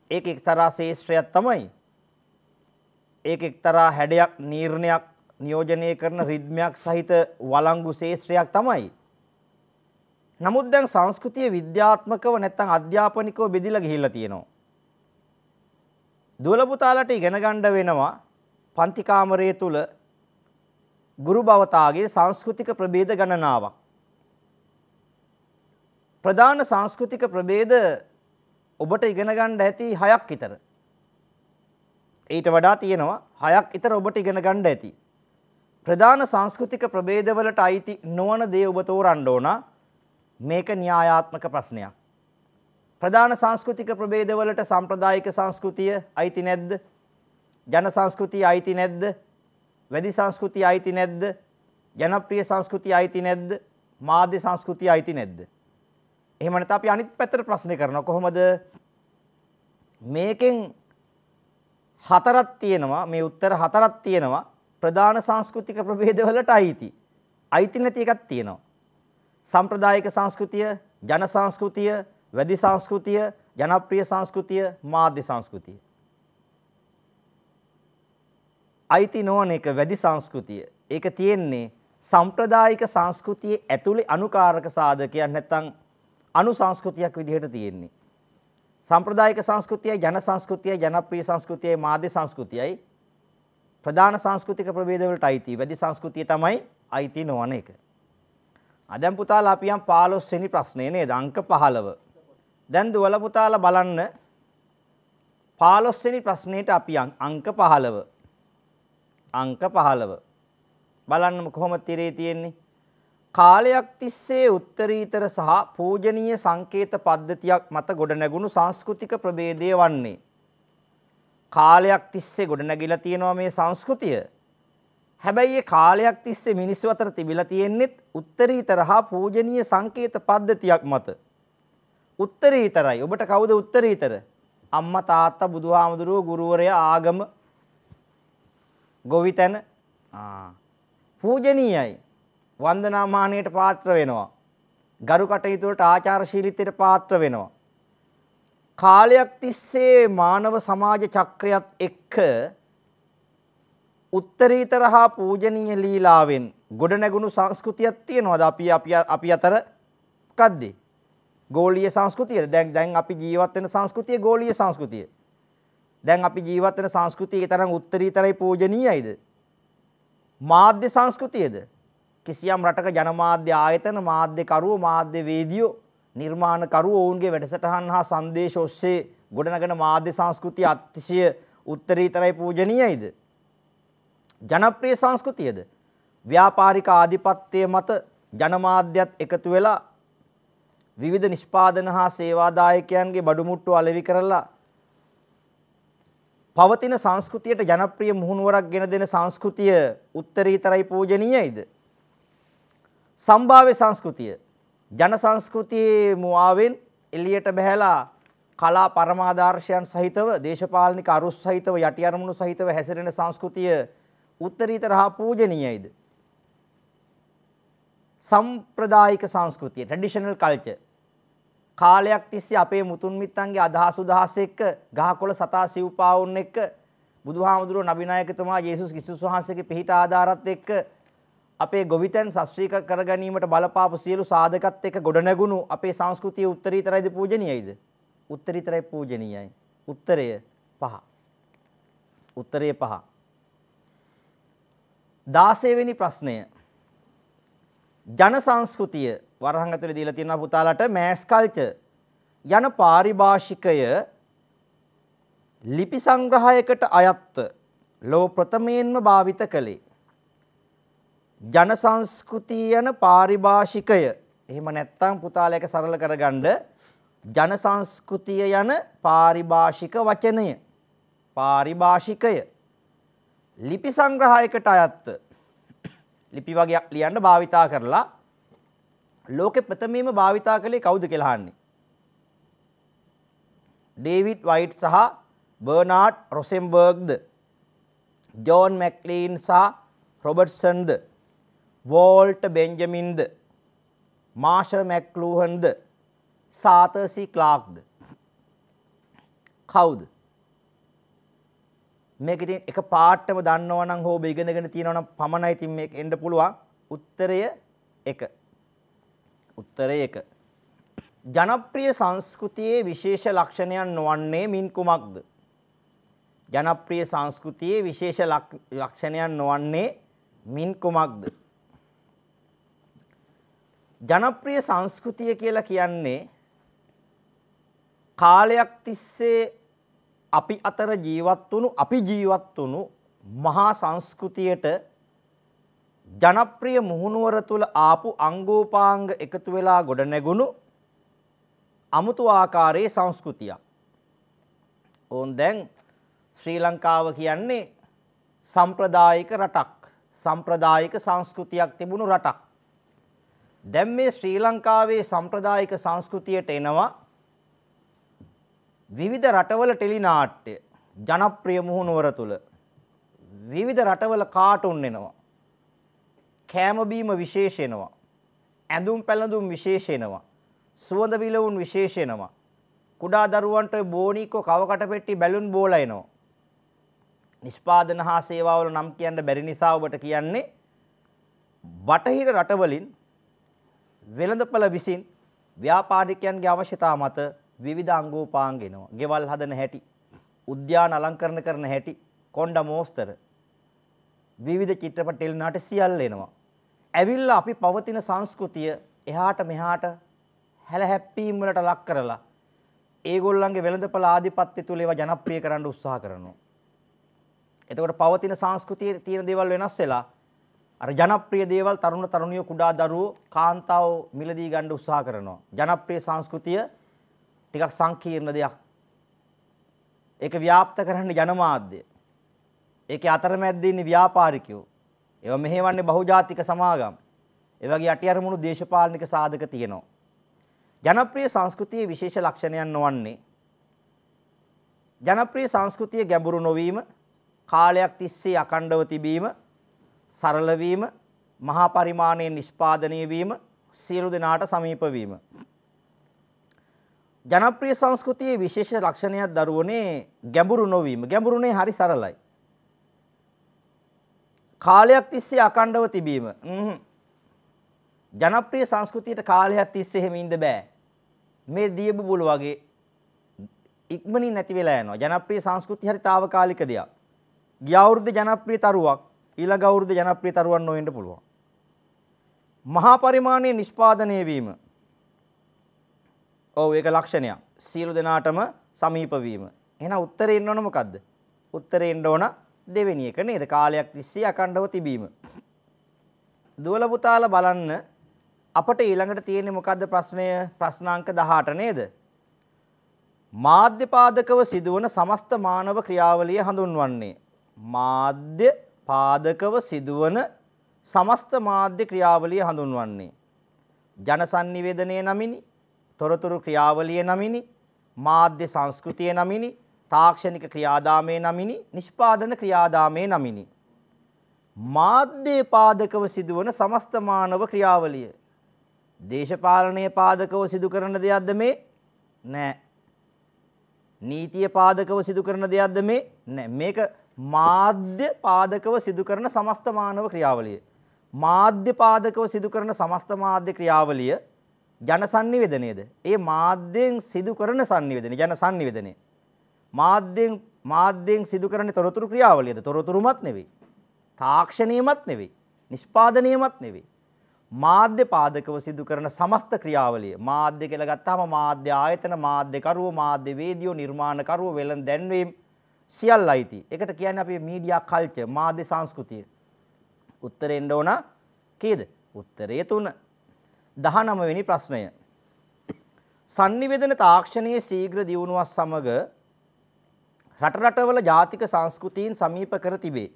Speaker 2: ඒක එක්තරා ශේෂ්ත්‍රයක් තමයි. ඒක එක්තරා හැඩයක් නීර්ණයක් නියෝජනය කරන රිද්මයක් සහිත වළංගු ශේෂ්ත්‍රයක් තමයි. නමුත් දැන් සංස්කෘතිය විද්‍යාත්මකව නැත්නම් අධ්‍යාපනිකව බෙදිලා ගිහිල්ලා තියෙනවා. දුවල පුතාලට ඉගෙන ගන්න වෙනවා පන්ති කාමරය තුල ගුරු භවතාගේ සංස්කෘතික ප්‍රභේද ගණනාවක්. ප්‍රධාන සංස්කෘතික ප්‍රභේද ඔබට ඉගෙන ගන්න ඇති 6ක් විතර. ඊට වඩා තියෙනවා 6ක් විතර ඔබට ඉගෙන ගන්න ඇති. ප්‍රධාන සංස්කෘතික ප්‍රභේදවලට අයිති නොවන දේ ඔබ තෝරන්න ඕන. මේක න්‍යායාත්මක ප්‍රශ්නයක්. ප්‍රධාන සංස්කෘතික ප්‍රභේදවලට සම්ප්‍රදායික සංස්කෘතිය අයිති නැද්ද? ජන සංස්කෘතිය අයිති නැද්ද? වැඩි සංස්කෘතිය අයිති නැද්ද? ජනප්‍රිය සංස්කෘතිය අයිති නැද්ද? මාධ්‍ය සංස්කෘතිය අයිති නැද්ද? එහෙම නැත්නම් අපි අනිත් පැත්තට ප්‍රශ්නේ කරනවා කොහොමද මේකෙන් හතරක් තියෙනවා මේ උත්තර හතරක් තියෙනවා ප්‍රධාන සංස්කෘතික ප්‍රභේදවලට අයිති. අයිති නැති එකක් තියෙනවා. සම්ප්‍රදායික සංස්කෘතිය, ජන සංස්කෘතිය, වැඩි සංස්කෘතිය, ජනප්‍රිය සංස්කෘතිය, මාධ්‍ය සංස්කෘතිය. අයිති නොවන එක වැඩි සංස්කෘතිය. ඒක තියෙන්නේ සම්ප්‍රදායික සංස්කෘතියේ ඇතුලේ අනුකාරක සාධකයන් නැත්නම් අනු සංස්කෘතියක් විදිහට තියෙන්නේ. සම්ප්‍රදායික සංස්කෘතියයි ජන සංස්කෘතියයි ජනප්‍රිය සංස්කෘතියයි මාධ්‍ය සංස්කෘතියයි ප්‍රධාන සංස්කෘතික ප්‍රභේදවලට අයිති. වැඩි සංස්කෘතිය තමයි අයිති නොවන එක. අදම් පුතාලා අපි යම් 15 වෙනි ප්‍රශ්නේ නේද? අංක 15. දැන් දුවල පුතාලා බලන්න 15 වෙනි ප්‍රශ්නෙට අපි අංක 15. අංක 15. බලන්න කොහොමද tire තියෙන්නේ? කාලයක් තිස්සේ උත්තරීතර සහ පූජනීය සංකේත පද්ධතියක් මත ගොඩනැගුණු සංස්කෘතික ප්‍රභේදය වන්නේ. කාලයක් තිස්සේ ගොඩනැගිලා තියෙනවා මේ සංස්කෘතිය. හැබැයි ඒ කාලයක් තිස්සේ මිනිස්සු අතර තිබිලා තියෙන්නේත් උත්තරීතර හා පූජනීය සංකේත පද්ධතියක් මත. උත්තරීතරයි. ඔබට කවුද උත්තරීතර? අම්මා තාත්තා බුදුහාමුදුරුවෝ ගුරුවරයා ආගම ගොවිතැන පූජනීයයි. වන්දනාමානයට පාත්‍ර වෙනවා. ගරු කටයුතුවලට ආචාරශීලීත්වයට පාත්‍ර වෙනවා. කාලයක් තිස්සේ මානව සමාජ චක්‍රයත් එක්ක උත්තරීතර හා පූජනීය ලීලාවෙන් ගොඩනැගුණු සංස්කෘතියක් තියෙනවාද අපි අපි අපි අතර මොකද්ද? ගෝලීය සංස්කෘතියද? දැන් දැන් අපි ජීවත් වෙන සංස්කෘතිය ගෝලීය සංස්කෘතිය. දැන් අපි ජීවත් වෙන සංස්කෘතිය ඒ තරම් උත්තරීතරයි පූජනීයයිද? මාධ්‍ය සංස්කෘතියද? කිසියම් රටක ජනමාධ්‍ය ආයතන මාධ්‍යකරුවෝ මාධ්‍යවේදියෝ නිර්මාණකරුවෝ ඔවුන්ගේ වැඩසටහන් හා සංදේශ ඔස්සේ ගොඩනගෙන මාධ්‍ය සංස්කෘතිය අතිශය උත්තරීතරයි පූජනීයයිද? ජනප්‍රිය සංස්කෘතියද? ව්‍යාපාරික ආධිපත්‍යය මත ජනමාධ්‍යත් එකතු වෙලා විවිධ නිෂ්පාදන හා සේවාදායකයන්ගේ බඩුමුට්ටු අලෙවි කරලා පවතින සංස්කෘතියට ජනප්‍රිය මුහුණුවරක් ගෙන දෙන සංස්කෘතිය උත්තරීතරයි පූජනීයයිද? සම්භාව්‍ය සංස්කෘතිය ජන සංස්කෘතියේ මුවාවෙන් එළියට බහැලා කලා පරමාදර්ශයන් සහිතව දේශපාලනික අරුස් සහිතව යටි අරමුණු සහිතව හැසිරෙන සංස්කෘතිය උත්තරීතර හා පූජනීයයිද සම්ප්‍රදායික සංස්කෘතිය ට්‍රැඩිෂනල් කල්චර් කාලයක් තිස්සේ අපේ මුතුන් මිත්තන්ගේ අදහස් උදහස් එක්ක ගහකොළ සතා සිව්පාවුන් එක්ක බුදුහාමුදුරුවෝ නබිනායකතුමා යේසුස් ක්‍රිස්තුස් වහන්සේගේ පිහිට ආධාරත් එක්ක අපේ ගොවිතැන් ශස්ත්‍රීක කරගැනීමට බලපාපු සියලු සාධකත් එක්ක ගොඩනැගුණු අපේ සංස්කෘතිය උත්තරීතරයිද පූජනීයයිද? උත්තරීතරයි පූජනීයයි. උත්තරය පහ. උත්තරය පහ. 16 වෙනි ප්‍රශ්නය. ජන සංස්කෘතිය වරහන් ඇතුලේ දීලා තියෙනවා පුතාලට මෑස් කල්චර් යන පාරිභාෂිකය ලිපි සංග්‍රහයකට අයත්ව ලෝ ප්‍රථමයෙන්ම භාවිත කළේ ජන සංස්කෘතිය යන පාරිභාෂිකය එහෙම නැත්නම් පුතාලා එක සරල කරගන්න ජන සංස්කෘතිය යන පාරිභාෂික වචනය පාරිභාෂිකය ලිපි සංග්‍රහයකට අයත්ව ලිපි වගේක් ලියන්න භාවිතා කරලා ලෝකෙ ප්‍රථමයෙන්ම භාවිතා කළේ කවුද කියලා අහන්නේ ඩේවිඩ් වයිට් සහ බර්නාඩ් රොසෙන්බර්ග්ද ජෝන් මැක්ලීන් සහ රොබර්ට්සන්ද වෝල්ට බෙන්ජමින්ද මාෂර් මැක්ලූහන්ද සාතර්සි ක්ලාක්්ද කවුද මේකඉතින් එක පාට්ටම දන්නවනම් හෝ ඉගෙනගෙන තියෙනවන පමණයි ඉතින් මේ එන්ඩ පුළුවන් උත්තරය එක උත්තරය එක ජනප්‍රිය සංස්කෘතියේ විශේෂ ලක්ෂණයන් නොවන්නේ මින් කුමක්ද ජනප්‍රිය සංස්කෘතියේ විශේෂ ලක්ෂණයන් නොවන්නේ මින් කුමක්ද ජනප්‍රිය සංස්කෘතිය කියලා කියන්නේ කාලයක් තිස්සේ අපි අතර ජීවත් වුණු අපි ජීවත් වුණු මහා සංස්කෘතියට ජනප්‍රිය මුහුණුවර තුල ආපු අංගෝපාංග එකතු වෙලා ගොඩ නැගුණු අමුතු ආකාරයේ සංස්කෘතියක්. ඕන් දැන් ශ්‍රී ලංකාව කියන්නේ සම්ප්‍රදායික රටක්. සම්ප්‍රදායික සංස්කෘතියක් තිබුණු රටක්. දැන් මේ ශ්‍රී ලංකාවේ සම්ප්‍රදායික සංස්කෘතියට එනවා විවිධ රටවල ටෙලි නාට්‍ය ජනප්‍රිය මුහුණුවර තුල විවිධ රටවල කාටුන් එනවා කෑම බීම විශේෂ එනවා ඇඳුම් පැළඳුම් විශේෂ එනවා සුවඳ විලවුන් විශේෂ එනවා කුඩා දරුවන්ට ඔය බෝනික්ක කවකට පෙට්ටි බැලුන් බෝලා එනවා නිෂ්පාදන හා සේවාවල නම් කියන්න බැරි නිසා ඔබට කියන්නේ බටහිර රටවලින් වෙළඳපළ විසින් ව්‍යාපාරිකයන්ගේ අවශ්‍යතා මත විවිධ අංගෝපාංගෙනවා. ගෙවල් හදන හැටි, උද්‍යාන අලංකරණ කරන හැටි, කොණ්ඩ මෝස්තර, විවිධ චිත්‍රපට ටෙලිනාට සියල්ල එනවා. ඇවිල්ලා අපි පවතින සංස්කෘතිය එහාට මෙහාට හැලහැප්පීම් වලට ලක් කරලා ඒගොල්ලන්ගේ වෙළඳපළ ආධිපත්‍ය තුල ඒවා ජනප්‍රිය කරන්න උත්සාහ කරනවා. එතකොට පවතින සංස්කෘතියේ තියෙන දේවල් වෙනස් වෙලා අර ජනප්‍රිය දේවල් තරුණ තරුණියෝ කුඩා දරුවෝ කාන්තාවෝ මිලදී ගන්න උත්සාහ කරනවා. ජනප්‍රිය සංස්කෘතිය ටිකක් සංකීර්ණ දෙයක්. ඒක ව්‍යාප්ත කරන්නේ ජනමාධ්‍ය. ඒකේ අතරමැද්දේ ඉන්නේ ව්‍යාපාරිකයෝ. ඒවා මෙහෙවන්නේ බහුජාතික සමාගම්. ඒ වගේ යටි අරමුණු දේශපාලනික සාධක තියෙනවා. ජනප්‍රිය සංස්කෘතියේ විශේෂ ලක්ෂණයක් නොවන්නේ ජනප්‍රිය සංස්කෘතිය ගැඹුරු නොවීම, කාලයක් තිස්සේ අකණ්ඩව තිබීම සරල වීම, මහා පරිමාණයෙන් නිෂ්පාදනය වීම, සියලු දෙනාට සමීප වීම. ජනප්‍රිය සංස්කෘතියේ විශේෂ ලක්ෂණයක් දරුවනේ ගැඹුරු නොවීම. ගැඹුරුනේ හරි සරලයි. කාලයක් තිස්සේ අකණ්ඩව තිබීම. ජනප්‍රිය සංස්කෘතියට කාලයක් තිස්සේ එහෙම ඉන්න බෑ. මේ දියබු බුල වගේ ඉක්මනින් නැති වෙලා යනවා. ජනප්‍රිය සංස්කෘතිය හරි తాවකාලික දෙයක්. ගිය අවුරුද්ද ජනප්‍රිය තරුවක් ඊළඟ අවුරුද්ද ජනප්‍රිය තරුවන් නොවෙන්න පුළුවන්. මහා පරිමාණයේ නිෂ්පාදනය වීම. ඔව් ඒක ලක්ෂණයක්. සියලු දෙනාටම සමීප වීම. එහෙනම් උත්තරේ ඉන්න ඕන මොකද්ද? උත්තරේ ඉන්න ඕන දෙවෙනි එක නේද? කාලයක් තිස්සේ අකණ්ඩව තිබීම. දුවල පුතාලා බලන්න අපට ඊළඟට තියෙන්නේ මොකද්ද ප්‍රශ්නය? ප්‍රශ්නාංක 18 නේද? මාධ්‍ය පාදකව සිදුවන සමස්ත මානව ක්‍රියාවලිය හඳුන්වන්නේ මාධ්‍ය පාදකව සිදුවන සමස්ත මාධ්‍ය ක්‍රියාවලිය හඳුන්වන්නේ. ජනසන්නිවේදනය නමිනි, තොරතුරු ක්‍රියාවලිය නමිනි, මාධ්‍ය සංස්කෘතිය නමිනි, තාක්ෂණික ක්‍රියාදාමය නමිනි, නිෂ්පාදන ක්‍රියාදාමය නමිනි. මාධ්‍ය පාදකව සිදුවන සමස්ත මානව ක්‍රියාවලිය. දේශපාලනය පාදකව සිදු කරන දෙයක්ද මේ? නෑ. නීතිය පාදකව සිදු කරන දෙයක්ද මේ? නෑ. මේක මාධ්‍ය පාදකව සිදු කරන සමස්ත මානව ක්‍රියාවලිය. මාධ්‍ය පාදකව සිදු කරන සමස්ත මාධ්‍ය ක්‍රියාවලිය ජන sannivedanayද? ඒ මාධ්‍යයෙන් සිදු කරන sannivedanay ජන sannivedanay. මාධ්‍යයෙන් මාධ්‍යයෙන් සිදු කරන තොරතුරු ක්‍රියාවලියද? තොරතුරුමත් නෙවෙයි. තාක්ෂණීයමත් නෙවෙයි. නිෂ්පාදනීයමත් නෙවෙයි. මාධ්‍ය පාදකව සිදු කරන සමස්ත ක්‍රියාවලිය මාධ්‍ය කියලා ගත්තාම මාධ්‍ය ආයතන මාධ්‍යකරුව මාධ්‍ය වේදියෝ නිර්මාණකරුව වෙළඳ දැන්වීම් සියල් අයිති එකට කියන්න අපේ මීඩියා කල්ච මාධ්‍ය සංස්කෘතිය උත්තරෙන්ඩ ඕන කේද උත්තරය තුන දහනමවෙනි ප්‍රශ්නය සන්නිවේදන තාක්ෂණයේ සීග්‍ර දියුණුවත් සමඟ රටරටවල ජාතික සංස්කෘතීන් සමීප කර තිබේ.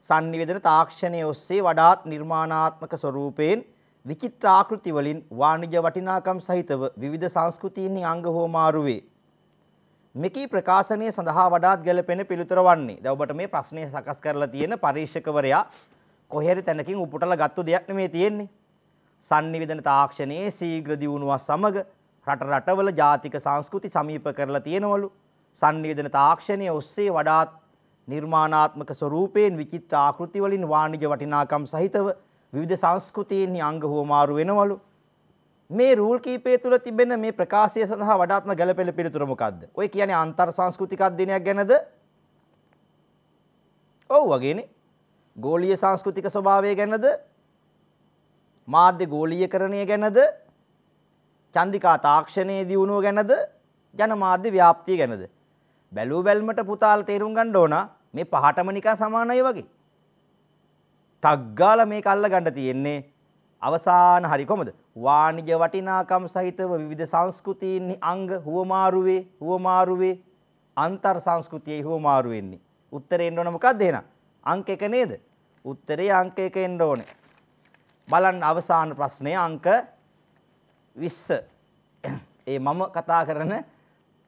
Speaker 2: සන්නිවේදන තාක්ෂණය ඔස්සේ වඩාත් නිර්මාණාත්මක ස්වරූපයෙන් විචිත්‍රාකෘතිවලින් වාණිජ වටිනාකම් සහිතව විවිධ සංස්කෘතීන්හි අංග හෝමාරුවේ. මෙකී ප්‍රකාශනය සඳහා වඩාත් ගැලපෙන පිළිතුර වන්නේ දැන් ඔබට මේ ප්‍රශ්නය සකස් කරලා තියෙන පරීක්ෂකවරයා කොහේරි තැනකින් උපුටලා ගත්ත දෙයක් නෙමේ තියෙන්නේ. sannivedana තාක්ෂණයේ ශීඝ්‍ර දියුණුව සමග රට රටවල ජාතික සංස්කෘති සමීප කරලා තියෙනවලු. sannivedana තාක්ෂණය ඔස්සේ වඩාත් නිර්මාණාත්මක ස්වරූපයෙන් විචිත්‍ර ආකෘති වලින් වාණිජ වටිනාකම් සහිතව විවිධ සංස්කෘතීන් අංග හුවමාරු වෙනවලු. මේ රූල් කීපය තුළ තිබෙන මේ ප්‍රකාශය සඳහා වඩාත්ම ගැළපෙන පිළිතුර මොකක්ද? ඔය කියන්නේ අන්තර් සංස්කෘතික අධ්‍යයනයක් ගැනද? ඔව් වගේනේ. ගෝලීය සංස්කෘතික ස්වභාවය ගැනද? මාධ්‍ය ගෝලීයකරණය ගැනද? චන්දිකා තාක්ෂණයේ දියුණුව ගැනද? ජනමාධ්‍ය ව්‍යාප්තිය ගැනද? බැලුව බැල්මට පුතාල තේරුම් ගන්න ඕන මේ පහටම නිකන් සමානයි වගේ. ටග් ගාලා මේක අල්ල ගන්න තියෙන්නේ අවසාන හරි කොමද වාණිජ වටිනාකම් සහිතව විවිධ සංස්කෘතීන් අංග හුවමාරුවේ හුවමාරුවේ අන්තර් සංස්කෘතියේ හුවමාරු වෙන්නේ. උත්තරේ එන්න ඕන මොකක්ද එහෙනම්? අංක 1 නේද? උත්තරේ අංක 1 එන්න ඕනේ. බලන්න අවසාන ප්‍රශ්නය අංක 20. ඒ මම කතා කරන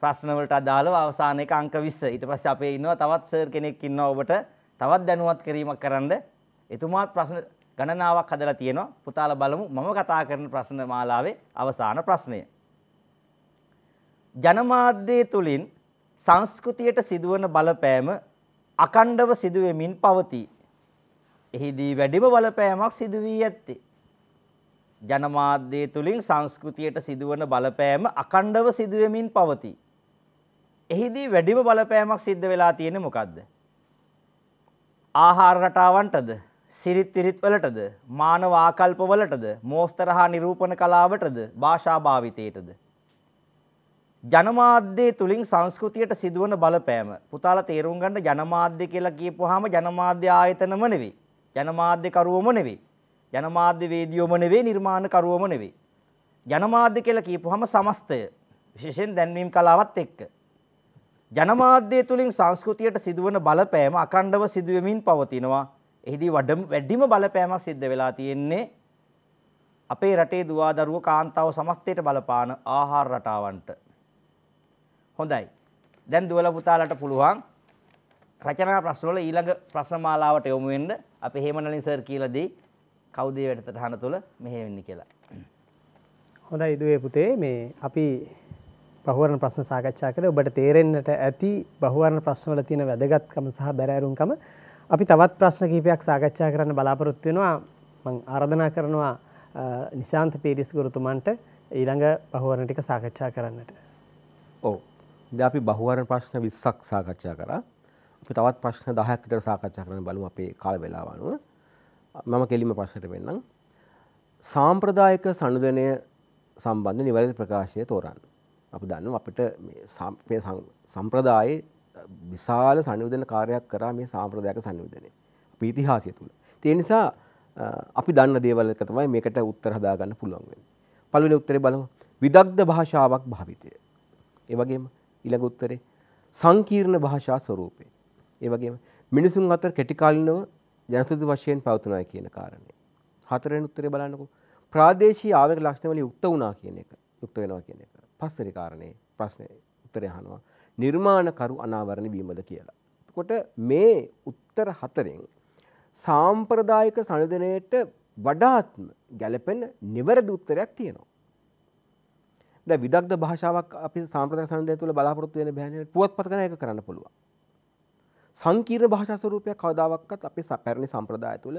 Speaker 2: ප්‍රශ්න වලට අදාළව අවසාන එක අංක 20. ඊට පස්සේ අපේ ඉන්නවා තවත් සර් කෙනෙක් ඉන්නවා ඔබට තවත් දැනුවත් කිරීමක් කරන්න. එතුමාත් ප්‍රශ්න ගණනාවක් හදලා තියෙනවා. පුතාලා බලමු මම කතා කරන ප්‍රශ්න මාලාවේ අවසාන ප්‍රශ්නය. ජනමාධ්‍ය තුලින් සංස්කෘතියට සිදුවන බලපෑම අකණ්ඩව සිදුවෙමින් පවතී. එහිදී වැඩිම බලපෑමක් සිදු වී ඇත්තේ ජනමාධ්‍ය තුලින් සංස්කෘතියට සිදුවන බලපෑම අකණ්ඩව සිදුවෙමින් පවතී. එහිදී වැඩිම බලපෑමක් සිද්ධ වෙලා තියෙන්නේ මොකද්ද? ආහාර රටාවන්ටද? සිරිත් විරිත් වලටද මානව ආකල්ප වලටද මෝස්තරහා නිරූපණ කලාවටද භාෂා භාවිතයටද ජනමාධ්‍ය තුලින් සංස්කෘතියට සිදුවන බලපෑම පුතාලා තේරුම් ගන්න ජනමාධ්‍ය කියලා කියපුවාම ජනමාධ්‍ය ආයතනම නෙවෙයි ජනමාධ්‍ය කරුවම නෙවෙයි ජනමාධ්‍ය වේදියොම නෙවෙයි නිර්මාණ කරුවම නෙවෙයි ජනමාධ්‍ය කියලා කියපුවාම සමස්තය විශේෂයෙන් දැන්වීම් කලාවත් එක්ක ජනමාධ්‍ය තුලින් සංස්කෘතියට සිදුවන බලපෑම අකණ්ඩව සිදුවෙමින් පවතිනවා එහිදී වඩම වැඩිම බලපෑමක් සිද්ධ වෙලා තියෙන්නේ අපේ රටේ දුවා දරුවෝ කාන්තාව සමස්තයට බලපාන ආහාර රටාවන්ට. හොඳයි. දැන් දුවල පුතාලට පුළුවන් රචනා ප්‍රශ්නවල ඊළඟ ප්‍රශ්න මාලාවට යොමු වෙන්න අපි හේමනලින් සර් කියලා දෙයි කවුද මේ වැඩසටහන තුළ මෙහෙ වෙන්නේ කියලා.
Speaker 1: හොඳයි දුවේ පුතේ මේ අපි බහුවරණ ප්‍රශ්න සාකච්ඡා කරේ ඔබට තේරෙන්නට ඇති බහුවරණ ප්‍රශ්නවල තියෙන වැදගත්කම සහ බැරෑරුම්කම අපි තවත් ප්‍රශ්න කීපයක් සාකච්ඡා කරන්න බලාපොරොත්තු වෙනවා මම ආරාධනා කරනවා නිශාන්ත පීරිස් ගුරුතුමන්ට ඊළඟ බහුවරණ ටික සාකච්ඡා කරන්නට.
Speaker 3: ඔව්. දැන් අපි බහුවරණ ප්‍රශ්න 20ක් සාකච්ඡා කරා. අපි තවත් ප්‍රශ්න 10ක් විතර සාකච්ඡා කරන්න බලමු අපේ කාල වේලාව අනුව. මම කෙලින්ම ප්‍රශ්නට වෙන්නම්. සාම්ප්‍රදායික සනුදනය සම්බන්ධ නිවැරදි ප්‍රකාශය තෝරන්න. අපි දන්නවා අපිට මේ සම්ප්‍රදායේ විශාල සනිවිධන කාරයක් කරා මේ සාම්ප්‍රදායක සනිවිධනය අපි ඉතිහාසය තුළ. තිය නිසා අපි දන්න දේවල් එක තමයි මේකට උත්තර හදාගන්න පුළුවන් වෙන්නේ. පළවෙනි උත්තරේ බලමු. විදග්ධ භාෂාවක් භාවිතය. ඒ වගේම ඊළඟ උත්තරේ සංකීර්ණ භාෂා ස්වරූපය. ඒ වගේම මිනිසුන් අතර කෙටි කාලිනව ජනසුදු වශයෙන් පවතුනා කියන කාරණේ. හතරවෙනි උත්තරේ බලන්නකෝ. ප්‍රාදේශීය ආවේග ලක්ෂණ වලින් යුක්ත වුණා කියන එක. යුක්ත වෙනවා කියන එක. පස්වෙනි කාරණේ ප්‍රශ්නේ උත්තරය අහනවා. නිර්මාණකරු අනාවරණ වීමද කියලා. කොට මේ උත්තර හතරෙන් සාම්ප්‍රදායක සනිධනයට වඩාත්ම ගැලපෙන නිවැරදි උත්තරයක් තියෙනවා. ද විදක්ද භාෂාවක් අපි සාම්ප්‍රදාය සනිධය තුළ බලාපොරොත්තු වෙන බැහැ පුවත්පත් කරන එක කරන්න පුළුවන්. සංකීර්ණ භාෂා ස්වරූපයක් කවදාවත් අපි පැරණි සම්ප්‍රදාය තුළ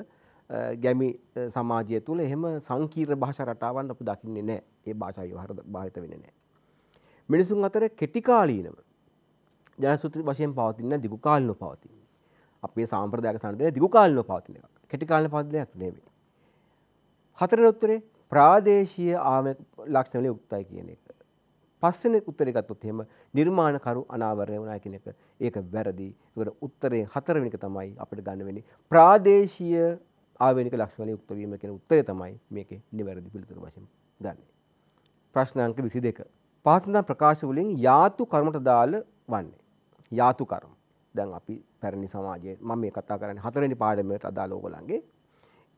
Speaker 3: ගැමි සමාජය තුළ එහෙම සංකීර්ණ භාෂා රටාවන් අපි දකින්නේ නැහැ. ඒ භාෂා විවහාර භාවිත වෙන්නේ නැහැ. මිනිසුන් අතර කෙටි කාලීනව ජනසූත්‍ර වශයෙන් පවතින්න දිගු කාලනො පවතින. අපේ සාම්ප්‍රදායක සම්ප්‍රදාය දිගු කාලනො පවතින එකක්. කෙටි කාලන පද්ධතියක් නෙවෙයි. හතරවෙනි උත්තරේ ප්‍රාදේශීය ආම ලක්ෂණ වලින් යුක්තයි කියන එක. පස්වෙනි උත්තරේ ගත්තොත් එහෙම නිර්මාණකරු අනාවරණය වුණා කියන එක ඒක වැරදි. ඒකට උත්තරේ හතරවෙනි එක තමයි අපිට ගන්න වෙන්නේ ප්‍රාදේශීය ආවේනික ලක්ෂණ වලින් යුක්ත වීම කියන උත්තරේ තමයි මේකේ නිවැරදි පිළිතුර වශයෙන් ගන්න. ප්‍රශ්න අංක 22. පාසඳන් ප්‍රකාශ වලින් යාතු කර්මට දාල වන්නේ. යාතු කර්ම දැන් අපි පැරණි සමාජයේ මම මේ කතා කරන්නේ හතරවෙනි පාඩමට අදාළ ඕගොල්ලන්ගේ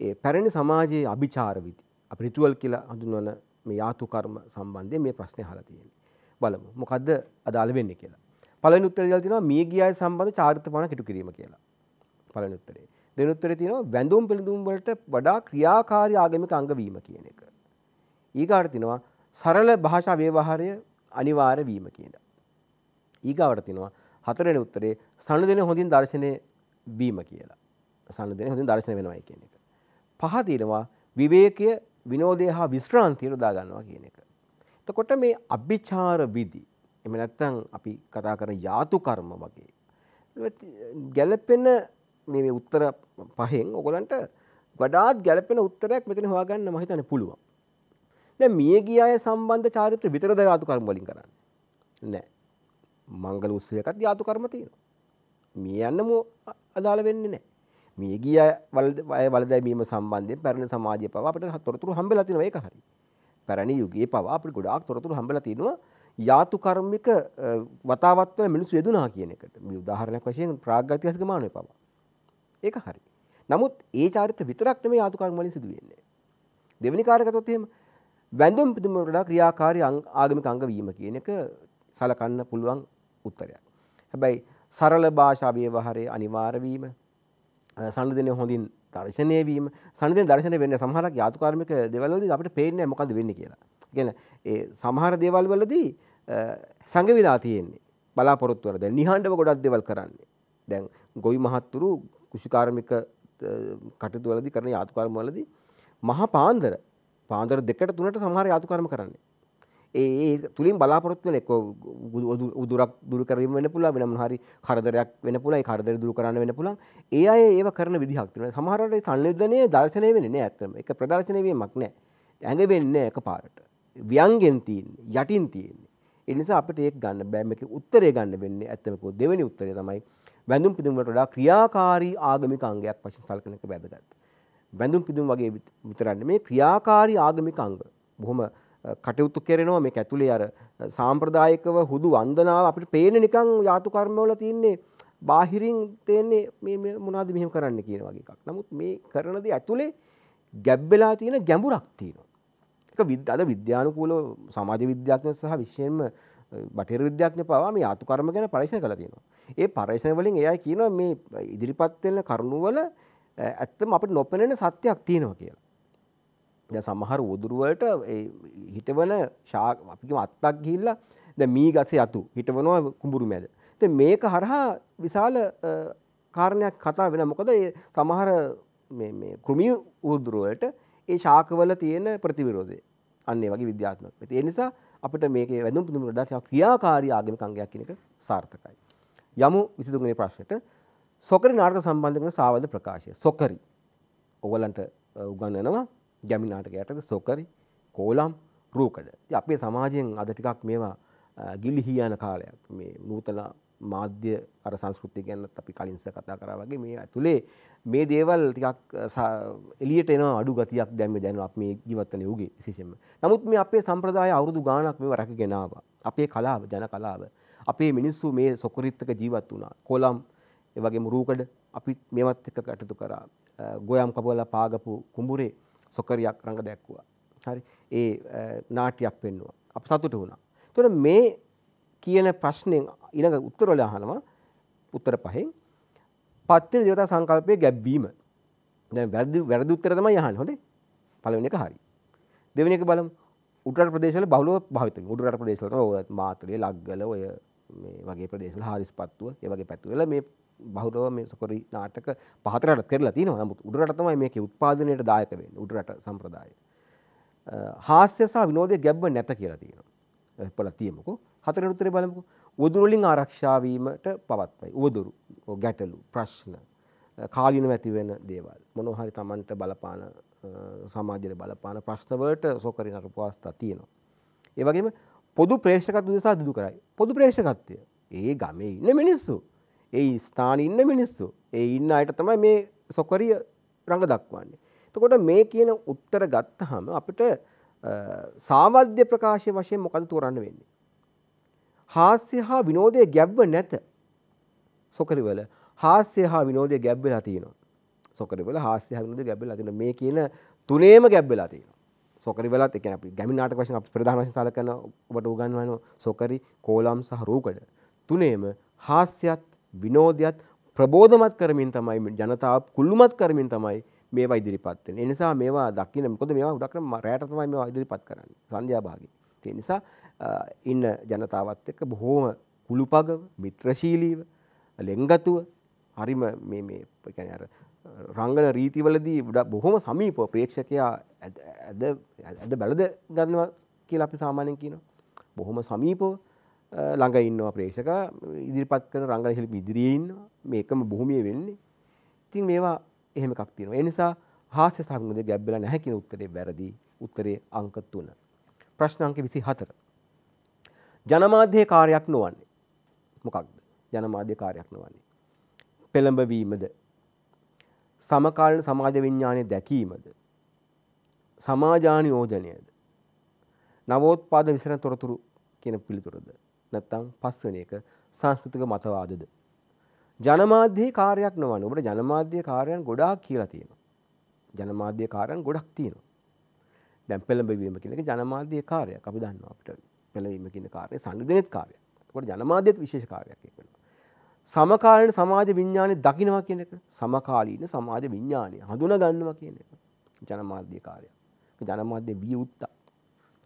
Speaker 3: ඒ පැරණි සමාජයේ අභිචාර විදි අපි රිටුවල් කියලා හඳුන්වන මේ යාතු කර්ම සම්බන්ධයෙන් මේ ප්‍රශ්නේ අහලා තියෙනවා. බලමු මොකද්ද අදාළ වෙන්නේ කියලා. පළවෙනි උත්තරේ දාලා තියෙනවා මියගිය අය සම්බන්ධ චාරිත්‍රපණ කිටු කිරීම කියලා. පළවෙනි උත්තරේ. දෙවෙනි උත්තරේ තියෙනවා වැඳුම් පිළිඳුම් වලට වඩා ක්‍රියාකාරී ආගමික අංග වීම කියන එක. ඊගාට තියෙනවා සරල භාෂා ව්‍යවහාරය අනිවාර්ය වීම කියන එක. ඊගාට තියෙනවා හතරෙන උත්තරේ සනිදින හොඳින් දර්ශනය වීම කියලා. සනිදින හොඳින් දර්ශන වෙනවා කියන එක. පහ තියෙනවා විවේකය විනෝදය හා විශ්‍රාන්තියට දාගන්නවා කියන එක. එතකොට මේ අභිචාර විදි එම නැත්තම් අපි කතා කරන යාතු කර්ම වගේ ගැලපෙන මේ උත්තර පහෙන් ඔගලන්ට ගඩාත් ගැලපෙන උත්තරයක් මෙතන හොයාගන්න මම හිතන්නේ පුළුවන්. දැන් මියගිය අය සම්බන්ධ චාරිත්‍ර විතරද යාතු කර්ම වලින් කරන්නේ? නෑ. මංගල උත්සවයකත් ධාතු කර්ම තියෙනවා. මේ යන්නම අදාළ වෙන්නේ නැහැ. මේ ගිය වල අය වලදැබීම සම්බන්ධයෙන් පැරණි සමාජය පවා අපිට තොරතුරු හම්බෙලා තිනවා ඒක හරි. පැරණි යුගයේ පවා අපිට ගොඩාක් තොරතුරු හම්බෙලා තිනවා යාතු කර්මික වතාවත් වල මිනිස්සු යෙදුනා කියන එකට. මේ උදාහරණයක් වශයෙන් ප්‍රාග්ගතිහාසික මානවය පවා. ඒක හරි. නමුත් ඒ චාරිත්‍ර විතරක් නෙමෙයි යාතු කර්ම වලින් සිදු වෙන්නේ. දෙවෙනි කාර්යගතොත් එහෙම වැඳුම් පිදුම් වල ක්‍රියාකාරී ආගමික අංග වීම කියන එක සලකන්න පුළුවන් උත්තරයක්. හැබැයි සරල භාෂා ව්‍යවහාරයේ අනිවාර්ය වීම සම්නිදින හොඳින් දර්ශනය වීම සම්නිදින දර්ශනය වෙන්නේ සමහරක් යාතුකාර්මික දේවල් වලදී අපිට පේන්නේ මොකද වෙන්නේ කියලා. කියන්නේ ඒ සමහර දේවල් වලදී සංගවිලා තියෙන්නේ බලාපොරොත්තු වෙන දැන් නිහඬව ගොඩක් දේවල් කරන්නේ. දැන් ගොවි මහත්තුරු කුෂිකාර්මික කටයුතු වලදී කරන යාතුකාර්ම වලදී මහා පාන්දර පාන්දර දෙකට තුනට සමහර යාතුකාර්ම කරන්නේ. ඒ තුළින් බලාපොරොත්තු වෙන එක්ක උදුරක් දුරු කිරීම වෙන්න පුළුවන් වෙනම හරි කරදරයක් වෙන්න පුළුවන් ඒ කරදර දුරු කරන්න වෙන්න පුළුවන් ඒ අය ඒව කරන විදිහක් තියෙනවා සමහර අය සංනිවේදනය දර්ශනය වෙන්නේ නෑ ඇත්තම ඒක ප්‍රදර්ශනය වීමක් නෑ ඇඟ වෙන්නේ එකපාරට ව්‍යංගෙන් තියෙන්නේ යටින් තියෙන්නේ ඒ නිසා අපිට ඒක ගන්න බෑ මේක උත්තරය ගන්න වෙන්නේ ඇත්තම කෝ දෙවෙනි උත්තරය තමයි වැඳුම් පිදුම් වලට වඩා ක්‍රියාකාරී ආගමික අංගයක් වශයෙන් සැලකෙන එක වැදගත් වැඳුම් පිදුම් වගේ විතරන්නේ මේ ක්‍රියාකාරී ආගමික අංග බොහොම කටයුතු කරනවා මේ ඇතුළේ අර සාම්ප්‍රදායකව හුදු වන්දනාව අපිට පේන නිකං යාතුකර්මවල තියන්නේ බාහිරින් තයන්නේ මේ මොනාද මෙහම කරන්න කියන වගේ එකක් නමුත් මේ කරනද ඇතුළේ ගැබ්බෙලා තියෙන ගැඹුරක් තියෙනවා. එක විද අද විද්‍යානුකූල සමාජ විද්‍යාඥ සහ විශයෙන්ම බටර විද්‍යාඥ පවා මේ ආතුකර්ම ගැන පරීක්ෂණ කළ තියෙනවා. ඒ පරීක්ෂණ වලින් එයා කියනවා මේ ඉදිරිපත් වෙන කරුණු වල ඇත්තම අපිට නොපෙනෙන සත්‍යයක් තියෙනවා කියලා. ද සමහර උදුරුවලට හිටවන ශා අපිම අත්තක් ගිල්ල ද මී ගසේ අතු හිටවනවා කුඹුරු මැද ත මේක හරහා විශාල කාරණයක් කතා වෙන මොකද සමහර කෘමි උදුරුවලට ඒ ශාකවල තියෙන ප්‍රතිවිරෝධය අන්නේ වගේ විද්‍යාත්මක ඇති නිසා අපට මේක වැදුම් පුදුම ඩට ක්‍රියාකාරී ආගම කංගයක් කියනක සාර්ථකයි. යමු විසිතුගේ ප්‍රශ්නයට සොකරි නාර්ග සම්බන්ධ කරන සාවධ ප්‍රකාශය සොකරි ඔවලන්ට උගන්නනවා ගැමිනාටක යටද සොකරි කෝලම් රූකඩ අපේ සමාජයෙන් අද ටිකක් මේවා ගිල්ලි හියන කාලයක් මේ නූතන මාධ්‍ය අර සංස්කෘතිය ගැන්න අපි කලින්ස කතා කරා වගේ මේ ඇතුළේ මේ දේවල් ටිකක් එලියට එන අඩු ගතියක් දැම්ම දැන අප මේ ජීවත්තන යුගේ විශේෂම නමුත් මේ අපේ සම්ප්‍රදාය අවුරුදු ගානක් මෙව රැකගෙනාව අපේ කලාව ජන කලාව අපේ මිනිස්සු මේ සොකරිත්තක ජීවත් වුණා කොලම් එවගේ රූකඩ අපි මෙවත් එක කටතු කරා ගොයම් කබල පාගපු කුඹුරේ සොකරියක් රඟ දැක්වුවා. හරි ඒ නාට්‍යයක් පෙන්නවා. අප සතුට වුණා. තොර මේ කියන ප්‍රශ්නයෙන් ඉළඟ උත්තරවල අහනවා උත්තර පහෙන් පත්තින දෙවතා සංකල්පය ගැබ්වීම දැ වැරදි වැරදි උත්තර තමයි යහන් හොඳේ පළවෙනි එක හරි. දෙවෙනි එක බලමු. උඩරට ප්‍රදේශවල බහුලව භාවිත වෙනවා. උඩරට ප්‍රදේශවල ඔය මාතලේ ලග්ගල ඔය මේ වගේ ප්‍රදේශවල හාරිස්පත්තුව ඒ වගේ පැතිවල මේ බහුරව මේ සොකරි නාටක පහතරට කරලා තියෙන නමුත් උඩරට තමයි මේක උත්පාදනයට දායක වෙන්න උඩරට සම්ප්‍රදාය හාස්‍ය සහ විනෝදය ගැබ්ව නැත කියලා තියෙනවා එපල තියමුකෝ හතර උත්තරේ බලමුකෝ උදුරුලින් ආරක්ෂා වීමට පවත්වයි උදුරු ගැටලු ප්‍රශ්න කාලින ඇති වෙන දේවල් මොනවා හරි Tamanට බලපාන සමාජයට බලපාන ප්‍රශ්නවලට සොකරි නරපු අවස්ථා තියෙනවා ඒ වගේම පොදු ප්‍රේක්ෂකත්ව නිසා දුරු කරයි පොදු ප්‍රේක්ෂකත්වය ඒ ගමේ ඉන්න මිනිස්සු ඒ ස්ථාන ඉන්න මිනිස්සු ඒ ඉන්න අයට තමයි මේ සොකරිය රඟ දක්වන්නේ. එතකොට මේ කියන උත්තර ගත්තහම අපිට සාමධ්‍ය ප්‍රකාශය වශයෙන් මොකද තෝරන්න වෙන්නේ. හාස්‍ය හා විනෝදය ගැබ්ව නැත සොකරිවල හාස්‍ය හා විනෝදය ගැබ්වෙලා තියෙනවා. සොකරිවල හාස්‍ය හා විනෝදය ගැබ්වෙලා තියෙනවා. මේ කියන තුනේම ගැබ්වෙලා තියෙනවා. සොකරි වෙලත් එක අපි ගැමි නාටක වශයෙන් අපි ප්‍රධාන වශයෙන් සලකන ඔබට උගන්වන සොකරි කෝලම් සහ රූකඩ තුනේම හාස්‍යත් විනෝධයත් ප්‍රබෝධමත් කරමින් තමයි ජනතාව කුල්ලුමත් කරමින් තමයි මේවා ඉදිරිපත්වෙන එනිසා මේවා දක්කින මොකද මේවා උඩක්න රෑටතමයි මේ ඉදිරිපත් කරන්න සංධ්‍යාභාගි තිය නිසා ඉන්න ජනතාවත් එක්ක බොහෝම කුළුපගව මිත්‍රශීලීව ලෙංගතුව හරිම රංගන රීතිවලදී ඩ බොහොම සමීප ප්‍රේක්ෂකයා ඇද බැලද ගන්නවා කියලා අපි සාමානයෙන් කියනවා. බොහොම සමීපව ළඟ ඉන්නවා ප්‍රේක්ෂක ඉදිරිපත් කන රංගන ශිල්ප ඉදිරියන්න මේකම බොහොමිය වෙන්නේ ඉතින් මේවා එහෙම එකක් තියෙනවා එනිසා හාස්‍ය සංගුද ගැබ්බල නැහැ කියන උත්තරේ වැරදි උත්තරේ අංක 3 ප්‍රශ්න අංක 24 ජනමාධ්‍ය කාර්යයක් නොවන්නේ මොකක්ද ජනමාධ්‍ය කාර්යයක් නොවන්නේ පෙළඹවීමද සමකාලීන සමාජ විඥානය දැකීමද සමාජානියෝජනයද නවෝත්පාද විසරණ තොරතුරු කියන පිළිතුරද නැත්තම් පස්වෙන එක සංස්කෘතික මතවාදද. ජනමාධ්‍යයේ කාර්යක් නොවන ඔබට ජනමාධ්‍ය කාරයන් ගොඩාක් කියලා තියෙනවා. ජනමාධ්‍ය කාරයන් ගොඩක් තියෙනවා. දැන් පෙළඹවීම කියන එක ජනමාධ්‍ය කාර්යයක් අපි දන්නවා අපිට පෙළවීම කියන කාර්යය සංවිධානයේ කාර්යයක්. ඒකට ජනමාධ්‍යත් විශේෂ කාර්යයක් වෙනවා. සමකාලීන සමාජ විඥානය දකින්නවා කියන එක සමකාලීන සමාජ විඥානය හඳුනා ගන්නවා කියන එක ජනමාධ්‍ය කාර්යයක්. ජනමාධ්‍ය බිය උත්තා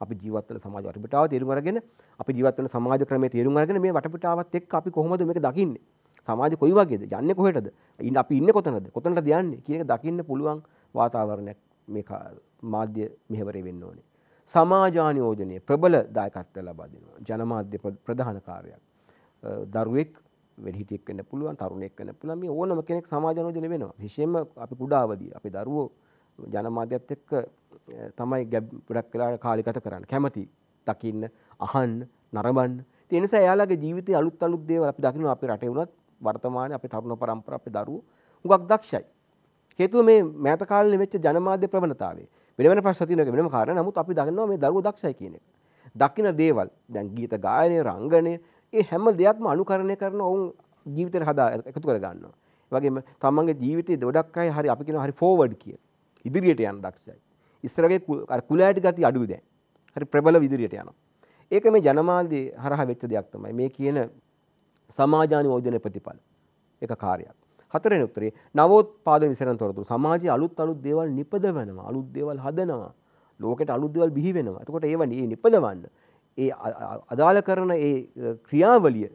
Speaker 3: අපි ජීවත්වන සමාජ වටපිටාව තේරුම් අරගෙන අපි ජීවත්වන සමාජ ක්‍රමයේ තේරුම් අරගෙන මේ වටපිටාවත් එක්ක අපි කොහොමද මේක දකින්නේ සමාජ කොයි වගේද යන්නේ කොහෙටද ඉන්න අපි ඉන්නේ කොතනද කොතනටද යන්නේ කියන එක දකින්න පුළුවන් වාතාවරණයක් මේ මාධ්‍ය මෙහෙවරේ වෙන්න ඕනේ සමාජානයෝජනය ප්‍රබල දායකත්ව ලබා දෙනවා ජනමාධ්‍ය ප්‍රධාන කාර්යයක් දරුවෙක් වැඩිහිටියෙක් වෙන්න පුළුවන් තරුණයෙක් වෙන්න පුළුවන් මේ ඕනම කෙනෙක් සමාජානෝජනය වෙනවා විශේෂයෙන්ම අපි කුඩා අවදී අපි දරුවෝ ජනමාධ්‍යත් එක්ක තමයි ගැබ්ඩක් කලා කාලිගත කරන්න කැමති දකින්න අහන් නරබන් තිනිස යාලගේ ජීවිත අලුත් අලුත් දේව අපි දකින අපි රටවුණත් වර්තමාන අපි තරුණ පරම්පර අපි දරු උගක් දක්ෂයි. හේතුව මේ මෑතකාල වෙච්ච ජනමාධ්‍ය ප්‍රවණතාවේ වෙනවන පස්සතිනක වෙනම කාරණ නමුත් අපි දන්නවා මේ දරුවෝ දක්ෂයි කියන එක. දකින දේවල් දැන් ගීත ගායනය රංගනය ඒ හැම දෙයක්ම අනුකරණය කරන ඔවුන් ජීවිතයට හදා එකතු කර ගන්නවා. වගේම තමන්ගේ ජීවිතය දොඩක් අයි හරි අපි කියන හරි ෆෝවඩ් කිය ඉදිරියට යන දක්ෂයි. ඉස්සරගේ කුලෑට ගති අඩුයි දැන්. හරි ප්‍රබල විදිරියට යනවා. ඒක මේ ජනමාධ්‍ය හරහා වෙච්ච දෙයක් තමයි. මේ කියන සමාජානුයෝජන ප්‍රතිඵල. ඒක කාර්යයක්. හතරවෙනි උත්තරේ නවෝත්පාදන විසරණ තොරතුරු සමාජයේ අලුත් අලුත් දේවල් නිපදවනවා. අලුත් දේවල් හදනවා. ලෝකෙට අලුත් දේවල් බිහි වෙනවා. එතකොට ඒව නිපදවන්න ඒ අදාළ කරන ඒ ක්‍රියාවලිය